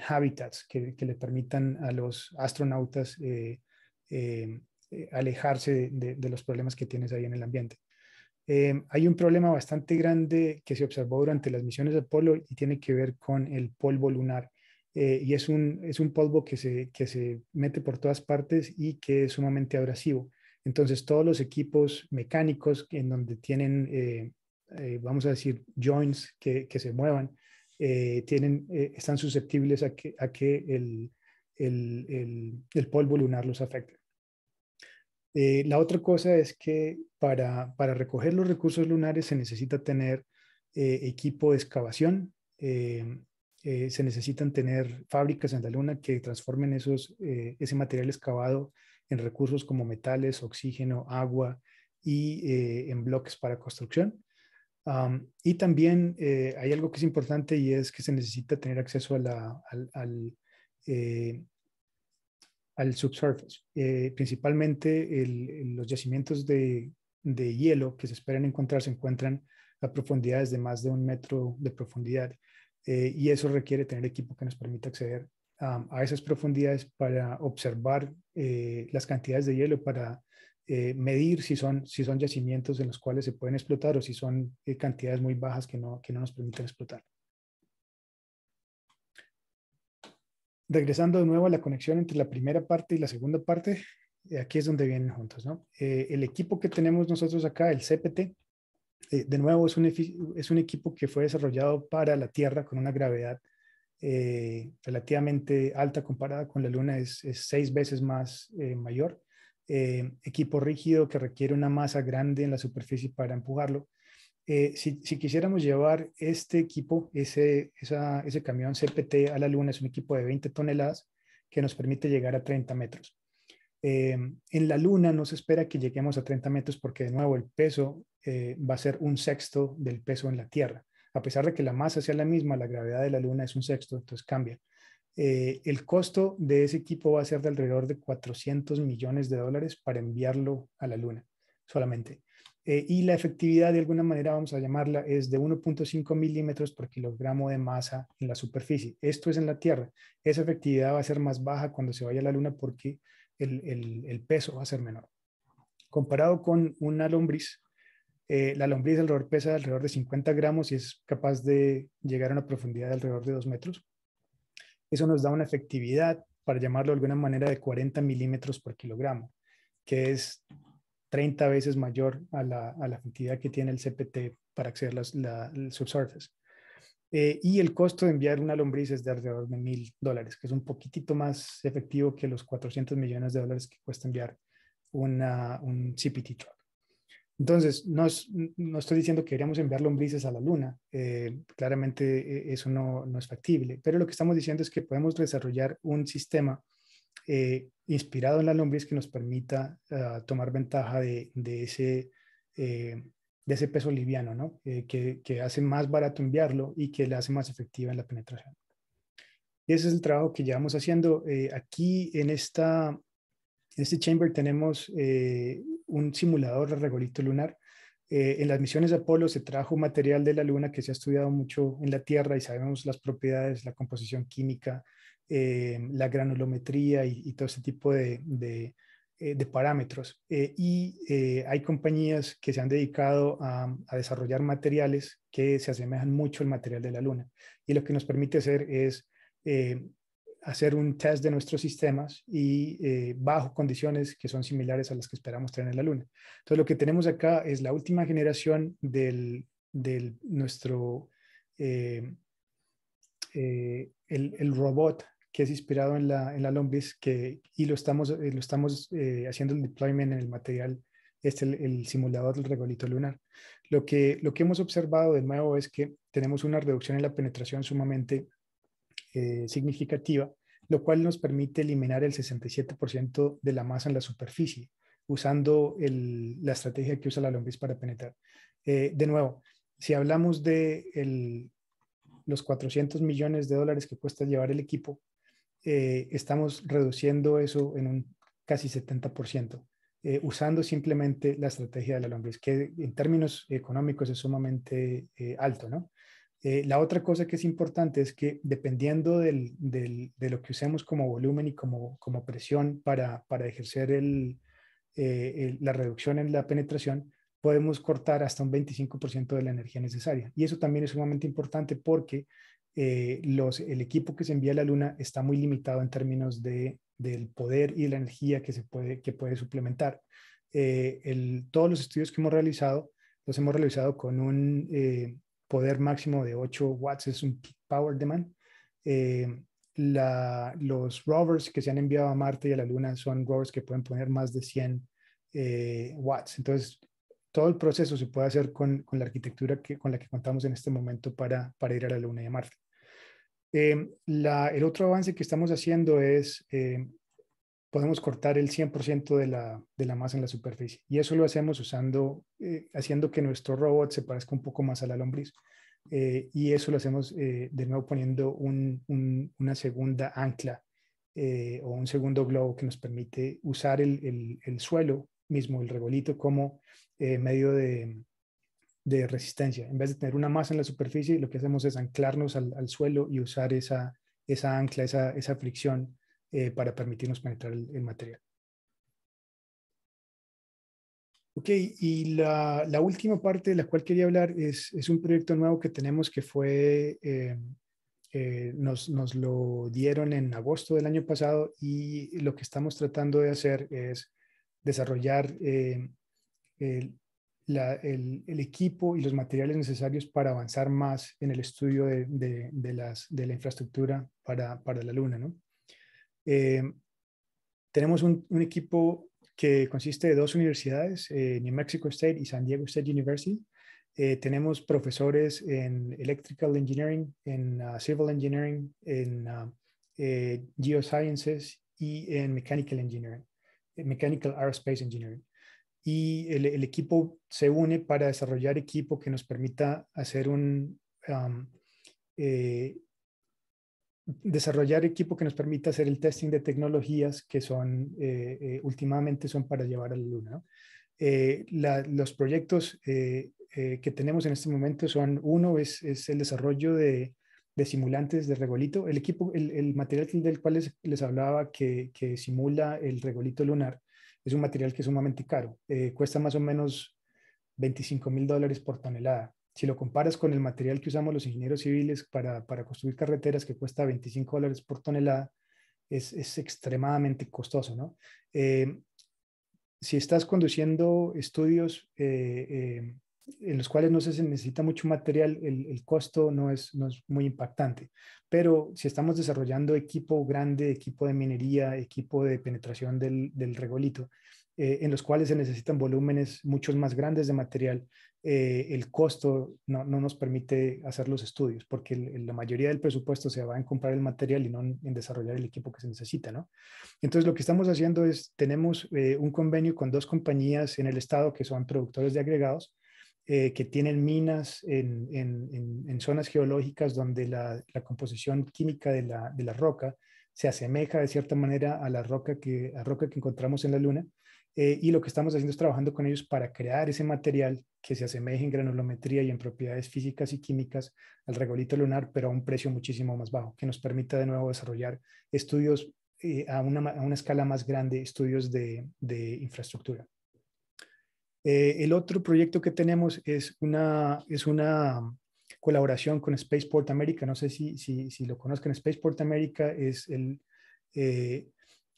hábitats que, le permitan a los astronautas alejarse de los problemas que tienes ahí en el ambiente. Em, hay un problema bastante grande que se observó durante las misiones de Apolo y tiene que ver con el polvo lunar. Eh, y es un, es un polvo que se, se mete por todas partes y que es sumamente abrasivo. Entonces, todos los equipos mecánicos en donde tienen, eh, eh, vamos a decir, joints que, se muevan, tienen, están susceptibles a que, a el polvo lunar los afecte. Eh, la otra cosa es que para, recoger los recursos lunares se necesita tener eh, equipo de excavación, eh, se necesitan tener fábricas en la luna que transformen esos, ese material excavado en recursos como metales, oxígeno, agua y en bloques para construcción. y también hay algo que es importante y es que se necesita tener acceso a la, al, al subsurface. Eh, principalmente los yacimientos de, hielo que se esperan encontrar se encuentran a profundidades de más de un metro de profundidad eh, y eso requiere tener equipo que nos permita acceder a esas profundidades para observar eh, las cantidades de hielo, para medir si son, si son yacimientos en los cuales se pueden explotar o si son cantidades muy bajas que que no nos permiten explotar. regresando de nuevo a la conexión entre la primera parte y la segunda parte, eh, aquí es donde vienen juntos, eh, el equipo que tenemos nosotros acá, el CPT, eh, de nuevo es un, equipo que fue desarrollado para la Tierra con una gravedad relativamente alta comparada con la Luna, es seis veces más mayor. equipo rígido que requiere una masa grande en la superficie para empujarlo. Eh, si, quisiéramos llevar este equipo, ese, camión CPT a la Luna, es un equipo de 20 toneladas que nos permite llegar a 30 metros. Eh, en la Luna no se espera que lleguemos a 30 metros porque de nuevo el peso eh, va a ser un sexto del peso en la Tierra. A pesar de que la masa sea la misma, la gravedad de la Luna es un sexto, entonces cambia. el costo de ese equipo va a ser de alrededor de 400 millones de dólares para enviarlo a la Luna solamente. Eh, y la efectividad de alguna manera vamos a llamarla es de 1.5 milímetros por kilogramo de masa en la superficie. Esto es en la Tierra. Esa efectividad va a ser más baja cuando se vaya a la Luna porque el, peso va a ser menor. Comparado con una lombriz, eh, la lombriz alrededor pesa alrededor de 50 gramos y es capaz de llegar a una profundidad de alrededor de 2 metros. Eso nos da una efectividad, para llamarlo de alguna manera, de 40 milímetros por kilogramo, que es 30 veces mayor a la, a cantidad que tiene el CPT para acceder las, la, subsurface. Eh, y el costo de enviar una lombriz es de alrededor de mil dólares, que es un poquitito más efectivo que los 400 millones de dólares que cuesta enviar un CPT truck. Entonces, no, estoy diciendo que queríamos enviar lombrices a la luna, eh, claramente eh, eso no, es factible, pero lo que estamos diciendo es que podemos desarrollar un sistema eh, inspirado en la lombriz que nos permita ah, tomar ventaja eh, de, ese, peso liviano, eh, que, hace más barato enviarlo y que le hace más efectiva en la penetración. Y ese es el trabajo que llevamos haciendo. aquí en, esta, en este chamber tenemos un simulador de regolito lunar. en las misiones de Apolo se trajo material de la Luna que se ha estudiado mucho en la Tierra y sabemos las propiedades, la composición química, Em, la granulometría y, todo ese tipo de, de, eh, parámetros. Eh, y eh, hay compañías que se han dedicado a, a, desarrollar materiales que se asemejan mucho al material de la Luna. Y lo que nos permite hacer es hacer un test de nuestros sistemas y bajo condiciones que son similares a las que esperamos tener en la Luna. Entonces, lo que tenemos acá es la última generación del, del nuestro, el, el, robot que es inspirado en la, en la lombriz que, y lo estamos, eh, lo estamos eh, haciendo el deployment en el material, este, el, simulador del regolito lunar. Lo que, lo que hemos observado de nuevo es que tenemos una reducción en la penetración sumamente eh, significativa, lo cual nos permite eliminar el 67% de la masa en la superficie, usando el, la estrategia que usa la Lombis para penetrar. de nuevo, si hablamos de el, los 400 millones de dólares que cuesta llevar el equipo, eh, estamos reduciendo eso en un casi 70%, eh, usando simplemente la estrategia de la lombriz, que en términos económicos es sumamente eh, alto, ¿no? la otra cosa que es importante es que dependiendo del, del, de lo que usemos como volumen y como, como presión para, para ejercer el, la reducción en la penetración, podemos cortar hasta un 25% de la energía necesaria. Y eso también es sumamente importante porque eh, los, el equipo que se envía a la Luna está muy limitado en términos de, del poder y la energía que, se puede, que puede suplementar. Eh, todos los estudios que hemos realizado los hemos realizado con un eh, poder máximo de 8 watts, es un power demand. los rovers que se han enviado a Marte y a la Luna son rovers que pueden poner más de 100 watts. Entonces, todo el proceso se puede hacer con, la arquitectura que, con la que contamos en este momento para, para ir a la Luna y a Marte. Eh, la, el otro avance que estamos haciendo es, eh, podemos cortar el 100% de la, de la, masa en la superficie. Y eso lo hacemos usando, eh, haciendo que nuestro robot se parezca un poco más a la lombriz. y eso lo hacemos de nuevo poniendo una segunda ancla o un segundo globo que nos permite usar el, el, el suelo mismo, el regolito, como medio de, de resistencia. En vez de tener una masa en la superficie, lo que hacemos es anclarnos al, al suelo y usar esa, esa ancla, esa, esa fricción eh, para permitirnos penetrar el, material. Ok, y la, la, última parte de la cual quería hablar es, es un proyecto nuevo que tenemos que fue, em, eh, nos, nos lo dieron en agosto del año pasado y lo que estamos tratando de hacer es desarrollar em, el el, equipo y los materiales necesarios para avanzar más en el estudio de, las, de la infraestructura para, para la Luna. Eh, tenemos un, equipo que consiste de dos universidades, eh, New Mexico State y San Diego State University. Eh, tenemos profesores en Electrical Engineering, en uh, Civil Engineering, en uh, Geosciences y en Mechanical Engineering, Mechanical Aerospace Engineering y el, equipo se une para desarrollar equipo que nos permita hacer un... Eh, desarrollar equipo que nos permita hacer el testing de tecnologías que son, eh, eh, últimamente son para llevar a la luna. los proyectos que tenemos en este momento son, uno es, es el desarrollo de, de, simulantes de regolito, el equipo, el, el material del cual les, les hablaba que, que, simula el regolito lunar, es un material que es sumamente caro, eh, cuesta más o menos 25 mil dólares por tonelada. Si lo comparas con el material que usamos los ingenieros civiles para, construir carreteras, que cuesta 25 dólares por tonelada, es, extremadamente costoso, eh, si estás conduciendo estudios eh, en los cuales no se necesita mucho material, el, el costo no es, no es muy impactante. Pero si estamos desarrollando equipo grande, equipo de minería, equipo de penetración del, del regolito, eh, en los cuales se necesitan volúmenes muchos más grandes de material, eh, el costo no, no, nos permite hacer los estudios, porque la mayoría del presupuesto se va en comprar el material y no en, desarrollar el equipo que se necesita, ¿no? Entonces, lo que estamos haciendo es, tenemos eh, un convenio con dos compañías en el estado que son productores de agregados, eh, que tienen minas en, zonas geológicas donde la, composición química de la, roca se asemeja de cierta manera a la roca que, a roca que encontramos en la Luna. Eh, y lo que estamos haciendo es trabajando con ellos para crear ese material que se asemeje en granulometría y en propiedades físicas y químicas al regolito lunar, pero a un precio muchísimo más bajo, que nos permita de nuevo desarrollar estudios eh, a, una, escala más grande, estudios de infraestructura. Eh, el otro proyecto que tenemos es una, es una um, colaboración con Spaceport America. No sé si, lo conozcan. Spaceport America es el, eh,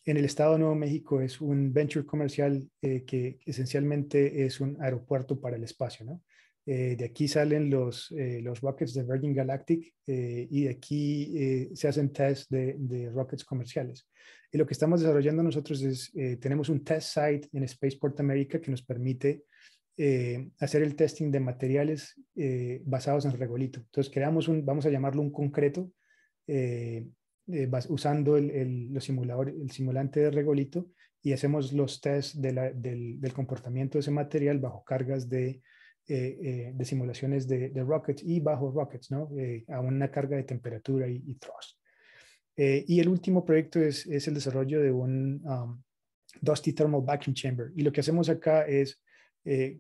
en el estado de Nuevo México, es un venture comercial eh, que esencialmente es un aeropuerto para el espacio, ¿no? Eh, de aquí salen los, eh, los rockets de Virgin Galactic eh, y de aquí se hacen test de, rockets comerciales. Y lo que estamos desarrollando nosotros es, tenemos un test site en Spaceport America que nos permite hacer el testing de materiales basados en regolito. Entonces creamos un, vamos a llamarlo un concreto, usando el, el, simulador, el simulante de regolito y hacemos los tests del, del comportamiento de ese material bajo cargas de eh, eh, de simulaciones de, rockets y bajo rockets, ¿no? Eh, a una carga de temperatura y, y thrust. y el último proyecto es, el desarrollo de un um, Dusty Thermal Vacuum Chamber. Y lo que hacemos acá es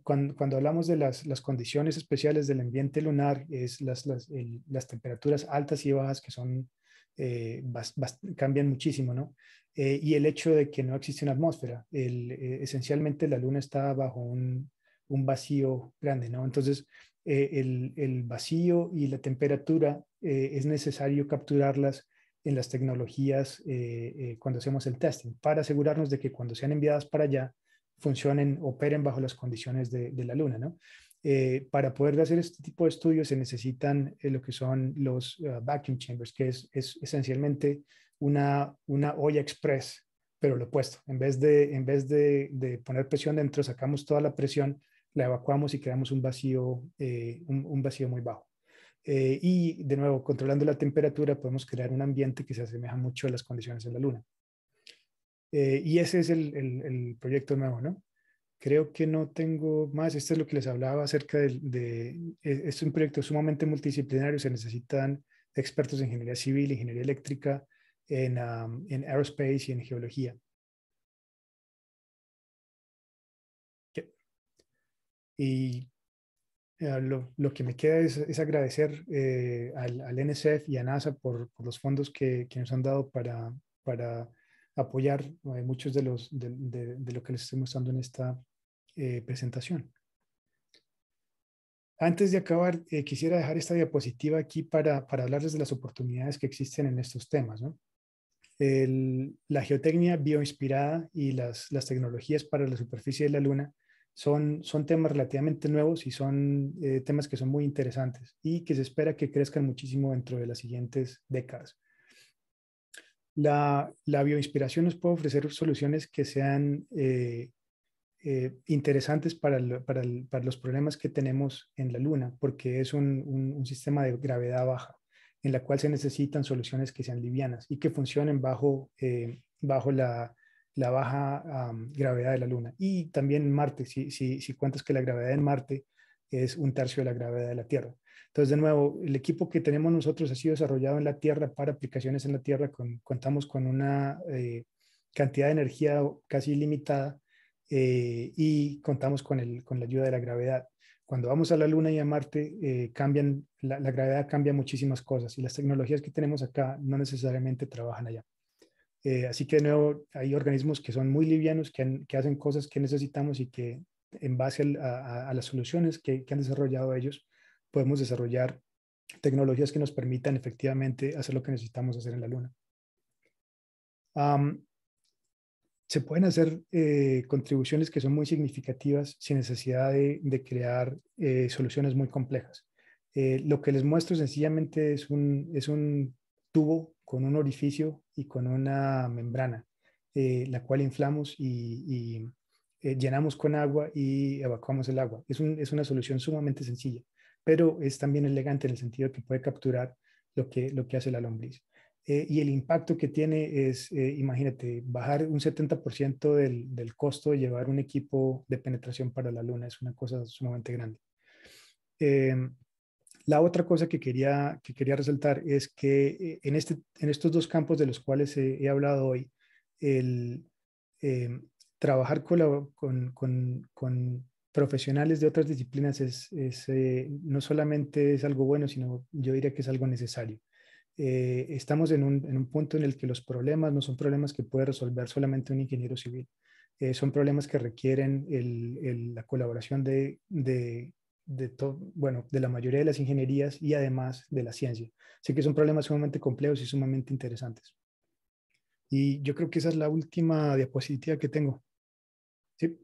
cuando, hablamos de las, condiciones especiales del ambiente lunar, es las, las, las temperaturas altas y bajas que son, cambian muchísimo, ¿no? y el hecho de que no existe una atmósfera. esencialmente la luna está bajo un un vacío grande, ¿no? Entonces, eh, el, el, vacío y la temperatura eh, es necesario capturarlas en las tecnologías eh, cuando hacemos el testing para asegurarnos de que cuando sean enviadas para allá funcionen, operen bajo las condiciones de, de la luna, ¿no? para poder hacer este tipo de estudios se necesitan lo que son los uh, vacuum chambers, que es, es esencialmente una, una olla express pero lo opuesto. En vez de, en vez de, de, poner presión dentro, sacamos toda la presión la evacuamos y creamos un vacío, eh, un, vacío muy bajo. Eh, y de nuevo, controlando la temperatura, podemos crear un ambiente que se asemeja mucho a las condiciones en la Luna. Eh, y ese es el, el, proyecto nuevo, ¿no? Creo que no tengo más. Esto es lo que les hablaba acerca de, e, es un proyecto sumamente multidisciplinario. Se necesitan expertos en ingeniería civil, ingeniería eléctrica, en, um, en aerospace y en geología. Y lo, lo, que me queda es, agradecer eh, al, al, NSF y a NASA por, los fondos que, que, nos han dado para, para apoyar eh, muchos de, los, de, de, lo que les estoy mostrando en esta eh, presentación. Antes de acabar, quisiera dejar esta diapositiva aquí para, para, hablarles de las oportunidades que existen en estos temas. ¿no? El, la geotecnia bioinspirada y las, las, tecnologías para la superficie de la Luna son, temas relativamente nuevos y son eh, temas que son muy interesantes y que se espera que crezcan muchísimo dentro de las siguientes décadas. La, la bioinspiración nos puede ofrecer soluciones que sean eh, eh, interesantes para, los problemas que tenemos en la Luna, porque es un, sistema de gravedad baja en la cual se necesitan soluciones que sean livianas y que funcionen bajo, bajo la, la baja gravedad de la Luna. Y también Marte, si, si, si, cuentas que la gravedad en Marte es un tercio de la gravedad de la Tierra. Entonces, de nuevo, el equipo que tenemos nosotros ha sido desarrollado en la Tierra para aplicaciones en la Tierra. Con, contamos con una eh, cantidad de energía casi ilimitada eh, y contamos con, el, con la ayuda de la gravedad. Cuando vamos a la Luna y a Marte, eh, cambian, la gravedad cambia muchísimas cosas y las tecnologías que tenemos acá no necesariamente trabajan allá. Eh, así que de nuevo, hay organismos que son muy livianos, que, hacen cosas que necesitamos y que en base a, las soluciones que, han desarrollado ellos, podemos desarrollar tecnologías que nos permitan efectivamente hacer lo que necesitamos hacer en la Luna. se pueden hacer eh, contribuciones que son muy significativas sin necesidad de, crear eh, soluciones muy complejas. lo que les muestro sencillamente es es un tubo con un orificio y con una membrana, eh, la cual inflamos y, eh, llenamos con agua y evacuamos el agua. Es, una solución sumamente sencilla, pero es también elegante en el sentido que puede capturar lo que, lo que hace la lombriz. Eh, y el impacto que tiene es, imagínate, bajar un 70% del, del, costo de llevar un equipo de penetración para la luna. Es una cosa sumamente grande. Em, la otra cosa que quería, que quería resaltar es que eh, en, este, en estos dos campos de los cuales he, hablado hoy, el eh, trabajar con, profesionales de otras disciplinas es, eh, no solamente es algo bueno, sino yo diría que es algo necesario. estamos en un, punto en el que los problemas no son problemas que puede resolver solamente un ingeniero civil. son problemas que requieren la colaboración de de, bueno, de la mayoría de las ingenierías y además de la ciencia. Así que son problemas sumamente complejos y sumamente interesantes. Y yo creo que esa es la última diapositiva que tengo. Sí.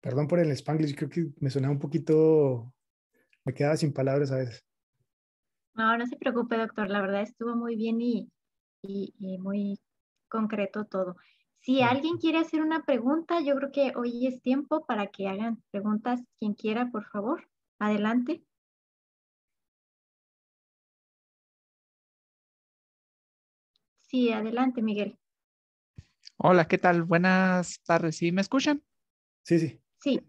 Perdón por el spanglish, creo que me sonaba un poquito, me quedaba sin palabras a veces. No, no se preocupe, doctor, la verdad estuvo muy bien y, y, y muy concreto todo. Si alguien quiere hacer una pregunta, yo creo que hoy es tiempo para que hagan preguntas quien quiera, por favor. Adelante. Sí, adelante, Miguel. Hola, ¿qué tal? Buenas tardes. ¿Sí me escuchan? Sí, sí. Sí.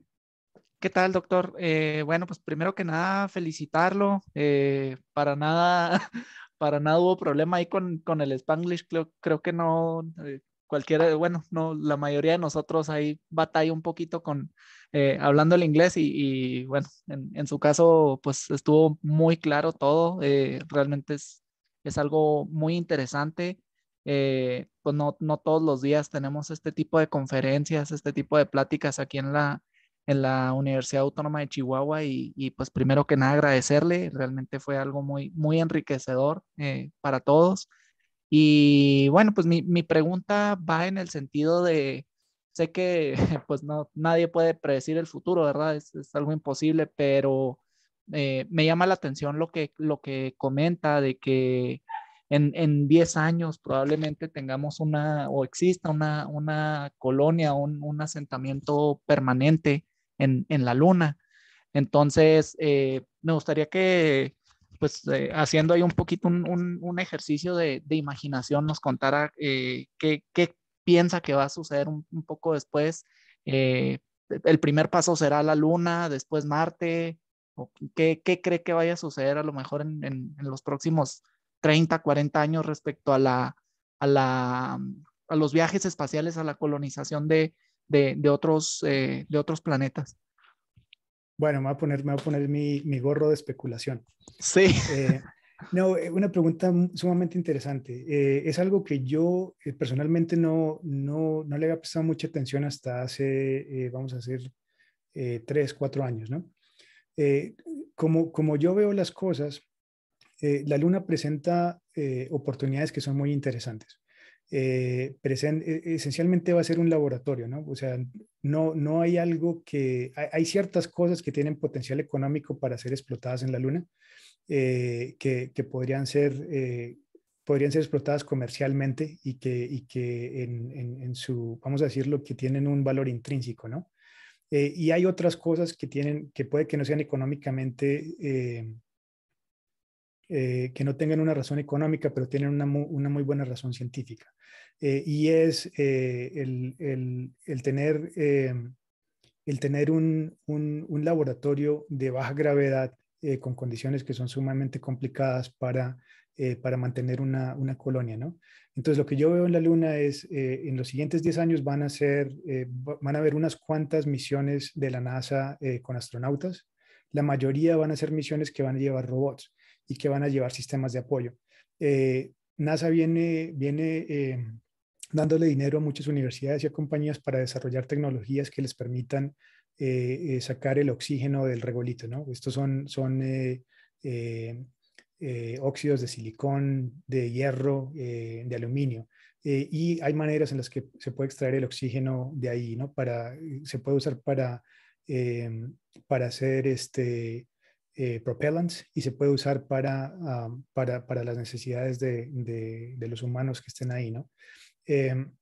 ¿Qué tal, doctor? Eh, bueno, pues primero que nada, felicitarlo. Eh, para nada, [LAUGHS] para nada hubo problema ahí con, el Spanglish. Creo, que no, eh, cualquiera, bueno, la mayoría de nosotros ahí batalla un poquito con eh, hablando el inglés y, bueno, en, su caso pues estuvo muy claro todo, eh, realmente es, algo muy interesante, eh, pues no, no, todos los días tenemos este tipo de conferencias, este tipo de pláticas aquí en la, en la Universidad Autónoma de Chihuahua y, y pues primero que nada agradecerle, realmente fue algo muy, muy enriquecedor para todos. Y bueno, pues mi, pregunta va en el sentido de, sé que [LAUGHS] pues no, nadie puede predecir el futuro, ¿verdad? Es, algo imposible, pero eh, me llama la atención lo que, lo que comenta de que en, 10 años probablemente tengamos una o exista una, una colonia, un, un asentamiento permanente en, la luna. Entonces, eh, me gustaría que pues eh, haciendo ahí un poquito un, ejercicio de, imaginación, nos contara eh, qué, piensa que va a suceder un, poco después. Eh, el primer paso será la Luna, después Marte, o qué, cree que vaya a suceder a lo mejor en, los próximos 30, 40 años respecto a, los viajes espaciales, a la colonización de otros planetas. Bueno, me voy a poner, a poner mi, gorro de especulación. Sí. Eh, no, eh, una pregunta sumamente interesante. Eh, es algo que yo personalmente no, no, le había prestado mucha atención hasta hace, vamos a decir, tres, cuatro años, ¿no? como, como yo veo las cosas, la luna presenta oportunidades que son muy interesantes. Eh, e-, esencialmente va a ser un laboratorio, ¿no? O sea, no, no hay algo que, hay, ciertas cosas que tienen potencial económico para ser explotadas en la Luna, eh, que, podrían ser... Eh, podrían ser explotadas comercialmente y que, que en, su, vamos a decirlo, que tienen un valor intrínseco, ¿no? y hay otras cosas que tienen, que puede que no sean económicamente eh, que no tengan una razón económica, pero tienen una, muy buena razón científica. Eh, y es eh, el, tener, el tener un, laboratorio de baja gravedad con condiciones que son sumamente complicadas para, mantener una, colonia. ¿no? Entonces, lo que yo veo en la Luna es, en los siguientes 10 años van a, ser, van a haber unas cuantas misiones de la NASA con astronautas. La mayoría van a ser misiones que van a llevar robots y que van a llevar sistemas de apoyo. Eh, NASA viene, viene eh, dándole dinero a muchas universidades y a compañías para desarrollar tecnologías que les permitan eh, sacar el oxígeno del regolito, ¿no? Estos son, son óxidos de silicón, de hierro, de aluminio. y hay maneras en las que se puede extraer el oxígeno de ahí, ¿no? Para, se puede usar para, para hacer este, eh, propellants y se puede usar para, para, para, las necesidades de, de, los humanos que estén ahí, ¿no? Em,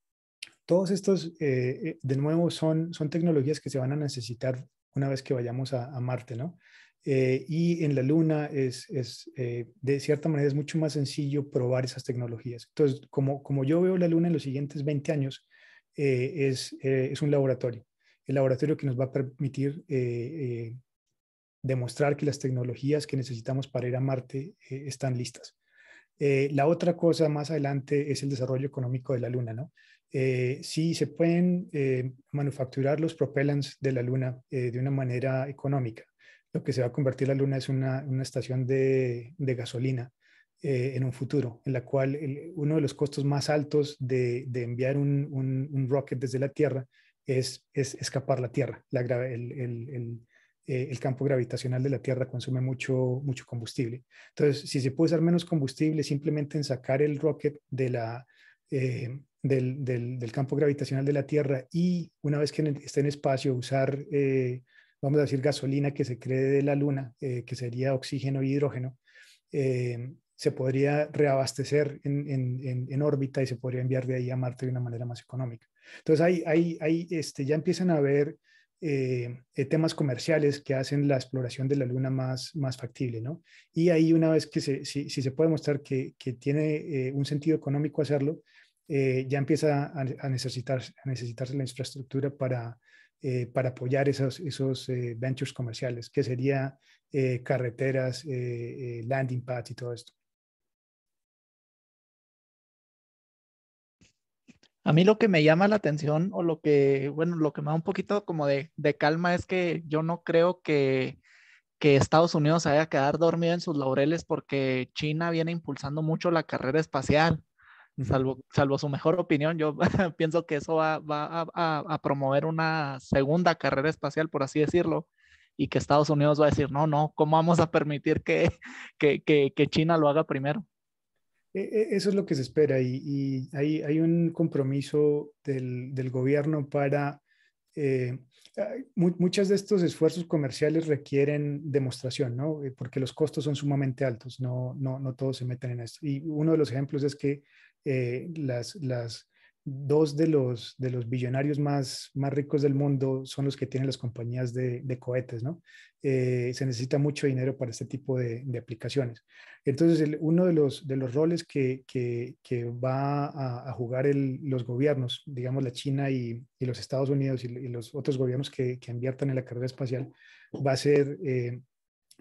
todos estos, eh, eh, de nuevo, son, son tecnologías que se van a necesitar una vez que vayamos a, Marte, ¿no? y en la Luna es, es de cierta manera, es mucho más sencillo probar esas tecnologías. Entonces, como, como yo veo la Luna en los siguientes 20 años, es, es un laboratorio el laboratorio que nos va a permitir eh, demostrar que las tecnologías que necesitamos para ir a Marte eh, están listas. Eh, la otra cosa más adelante es el desarrollo económico de la Luna, ¿no? Eh, si se pueden manufacturar los propellants de la Luna de una manera económica, lo que se va a convertir la Luna es una, estación de, gasolina en un futuro, en la cual uno de los costos más altos de, enviar un, rocket desde la Tierra es, escapar la Tierra. La, el eh, el campo gravitacional de la Tierra consume mucho, mucho combustible. Entonces, si se puede usar menos combustible simplemente en sacar el rocket de la, eh, del, campo gravitacional de la Tierra y una vez que esté en espacio usar, eh, vamos a decir, gasolina que se cree de la Luna, que sería oxígeno y e hidrógeno, se podría reabastecer en, en, en, órbita y se podría enviar de ahí a Marte de una manera más económica. Entonces, ahí, este, ya empiezan a ver eh, eh, temas comerciales que hacen la exploración de la Luna más, más factible, ¿no? Y ahí una vez que se, si, se puede mostrar que, tiene eh, un sentido económico hacerlo, ya empieza a, necesitar, necesitarse la infraestructura para, para apoyar esos, esos ventures comerciales, que sería carreteras, landing pads y todo esto. A mí lo que me llama la atención o lo que, bueno, lo que me da un poquito como de, de calma es que yo no creo que, que Estados Unidos haya quedar dormido en sus laureles porque China viene impulsando mucho la carrera espacial. Salvo, salvo su mejor opinión, yo [LAUGHS] pienso que eso va, a, promover una segunda carrera espacial, por así decirlo, y que Estados Unidos va a decir, no, no, ¿cómo vamos a permitir que, que, que China lo haga primero? E-, e-, eso es lo que se espera y, hay, un compromiso del, gobierno para... Eh, muchas muchos de estos esfuerzos comerciales requieren demostración, ¿no? Eh, porque los costos son sumamente altos, no, no, todos se meten en esto. Y uno de los ejemplos es que eh, las, las dos de los, de los billonarios más, más ricos del mundo son los que tienen las compañías de, de cohetes, ¿no? Eh, se necesita mucho dinero para este tipo de, de aplicaciones. Entonces, uno de los, de los roles que, que, va a, jugar el, los gobiernos, digamos la China y, los Estados Unidos y, los otros gobiernos que, que inviertan en la carrera espacial, va a ser... Eh,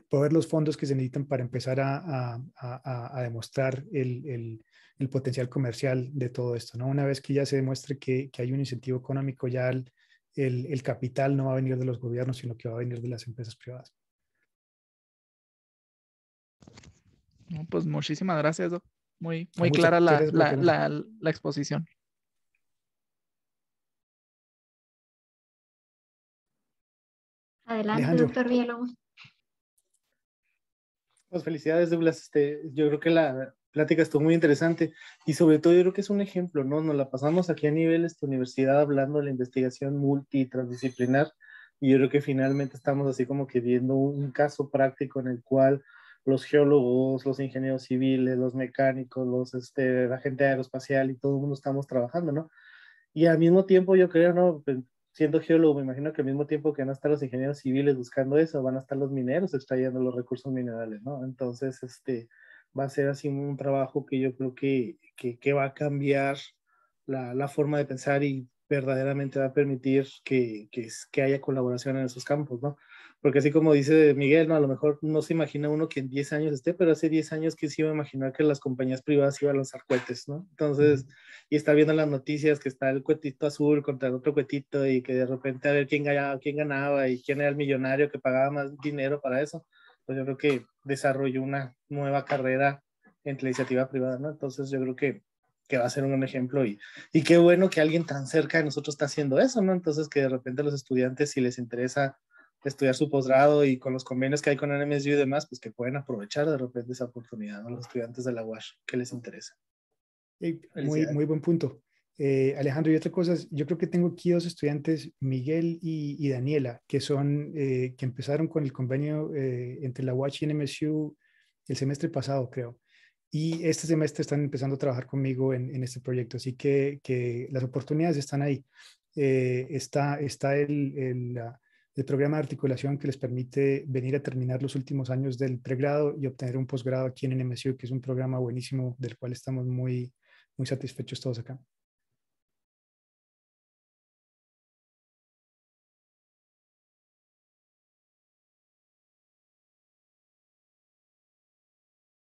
poder los fondos que se necesitan para empezar a, a demostrar el, el, el potencial comercial de todo esto. ¿no? Una vez que ya se demuestre que, hay un incentivo económico, ya el, capital no va a venir de los gobiernos, sino que va a venir de las empresas privadas. pues muchísimas gracias, Doc. Muy, muy clara la, exposición. Adelante, doctor Villalobos. Pues felicidades, Douglas. Este, yo creo que la, plática estuvo muy interesante y sobre todo yo creo que es un ejemplo, ¿no? Nos la pasamos aquí a nivel de este, universidad hablando de la investigación multitransdisciplinar y yo creo que finalmente estamos así como que viendo un caso práctico en el cual los geólogos, los ingenieros civiles, los mecánicos, los, este, la gente aeroespacial y todo el mundo estamos trabajando, ¿no? Y al mismo tiempo yo creo, ¿no? Pues, siendo geólogo, me imagino que al mismo tiempo que van a estar los ingenieros civiles buscando eso, van a estar los mineros extrayendo los recursos minerales, ¿no? Entonces, este, va a ser así un trabajo que yo creo que, que, va a cambiar la, forma de pensar y verdaderamente va a permitir que, que, haya colaboración en esos campos, ¿no? Porque así como dice Miguel, ¿no? a lo mejor no se imagina uno que en 10 años esté, pero hace 10 años que se iba a imaginar que las compañías privadas iban a lanzar cohetes, ¿no? Entonces, y está viendo las noticias que está el cuetito azul contra el otro cuetito y que de repente a ver quién ganaba, quién ganaba y quién era el millonario que pagaba más dinero para eso pues yo creo que desarrolló una nueva carrera en la iniciativa privada, ¿no? Entonces yo creo que, va a ser un ejemplo y, qué bueno que alguien tan cerca de nosotros está haciendo eso, ¿no? Entonces que de repente los estudiantes, si les interesa estudiar su posgrado y con los convenios que hay con NMSU y demás, pues que pueden aprovechar de repente esa oportunidad, ¿no? Los estudiantes de la UASH que les interesa. muy, muy buen punto. Eh, Alejandro, y otra cosa, yo creo que tengo aquí dos estudiantes, Miguel y, Daniela, que son, eh, que empezaron con el convenio eh, entre la UACH y NMSU el semestre pasado, creo. Y este semestre están empezando a trabajar conmigo en, este proyecto, así que, las oportunidades están ahí. está está el, programa de articulación que les permite venir a terminar los últimos años del pregrado y obtener un posgrado aquí en NMSU, que es un programa buenísimo del cual estamos muy, muy satisfechos todos acá.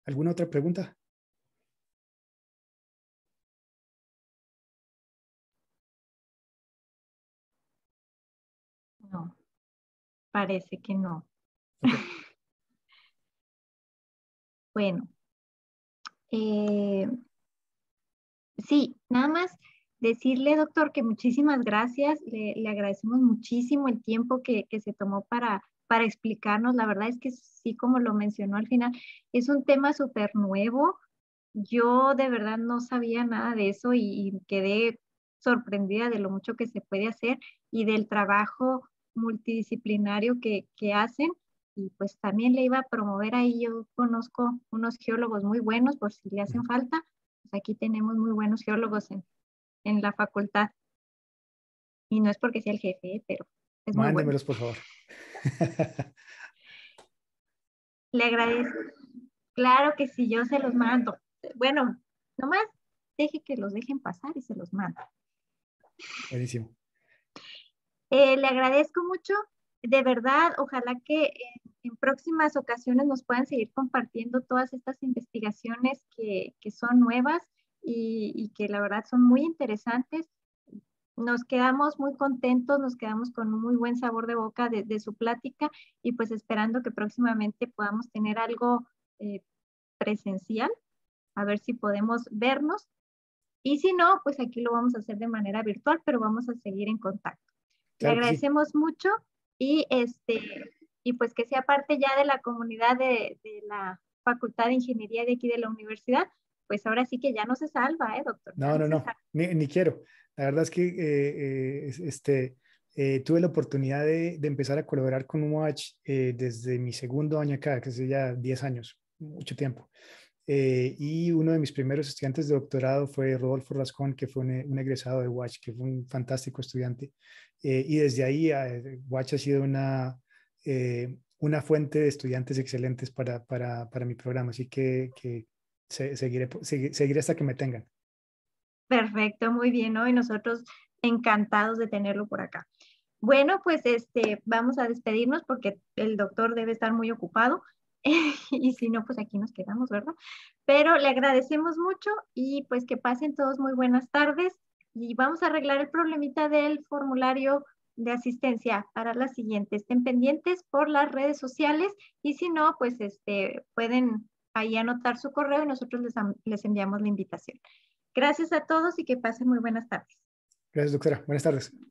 ¿Alguna otra pregunta? No, parece que no. [LAUGHS] bueno, eh, sí, nada más decirle, doctor, que muchísimas gracias. Le, agradecemos muchísimo el tiempo que, se tomó para para explicarnos. La verdad es que sí, como lo mencionó al final, es un tema súper nuevo. Yo de verdad no sabía nada de eso y, quedé sorprendida de lo mucho que se puede hacer y del trabajo multidisciplinario que, hacen. Y pues también le iba a promover ahí, yo conozco unos geólogos muy buenos por si le hacen falta. Pues aquí tenemos muy buenos geólogos en, la facultad. Y no es porque sea el jefe, pero... Es muy bueno. por favor. [LAUGHS] Le agradezco. Claro que sí, yo se los mando. Bueno, nomás deje que los dejen pasar y se los mando. Buenísimo. Eh, le agradezco mucho, de verdad, ojalá que en, próximas ocasiones nos puedan seguir compartiendo todas estas investigaciones que, son nuevas y, que la verdad son muy interesantes nos quedamos muy contentos, nos quedamos con un muy buen sabor de boca de, su plática y pues esperando que próximamente podamos tener algo eh, presencial, a ver si podemos vernos. Y si no, pues aquí lo vamos a hacer de manera virtual, pero vamos a seguir en contacto. Le agradecemos mucho y, este, y pues que sea parte ya de la comunidad de, la Facultad de Ingeniería de aquí de la universidad, pues ahora sí que ya no se salva, ¿eh, doctor? No, no, no, ni, quiero. La verdad es que eh, eh, este, eh, tuve la oportunidad de, empezar a colaborar con watch desde mi segundo año acá, que es ya 10 años, mucho tiempo. y uno de mis primeros estudiantes de doctorado fue Rodolfo Rascón, que fue un, egresado de watch que fue un fantástico estudiante. y desde ahí, watch ha sido una, una fuente de estudiantes excelentes para, para, para mi programa. Así que, que seguiré, seguiré hasta que me tengan. Perfecto, muy bien, ¿no? Y nosotros encantados de tenerlo por acá. Bueno, pues este, vamos a despedirnos porque el doctor debe estar muy ocupado [LAUGHS] y si no, pues aquí nos quedamos, ¿verdad? Pero le agradecemos mucho y pues que pasen todos muy buenas tardes y vamos a arreglar el problemita del formulario de asistencia para las siguientes. Estén pendientes por las redes sociales y si no, pues este, pueden ahí anotar su correo y nosotros les enviamos la invitación. Gracias a todos y que pasen muy buenas tardes. Gracias, doctora. Buenas tardes.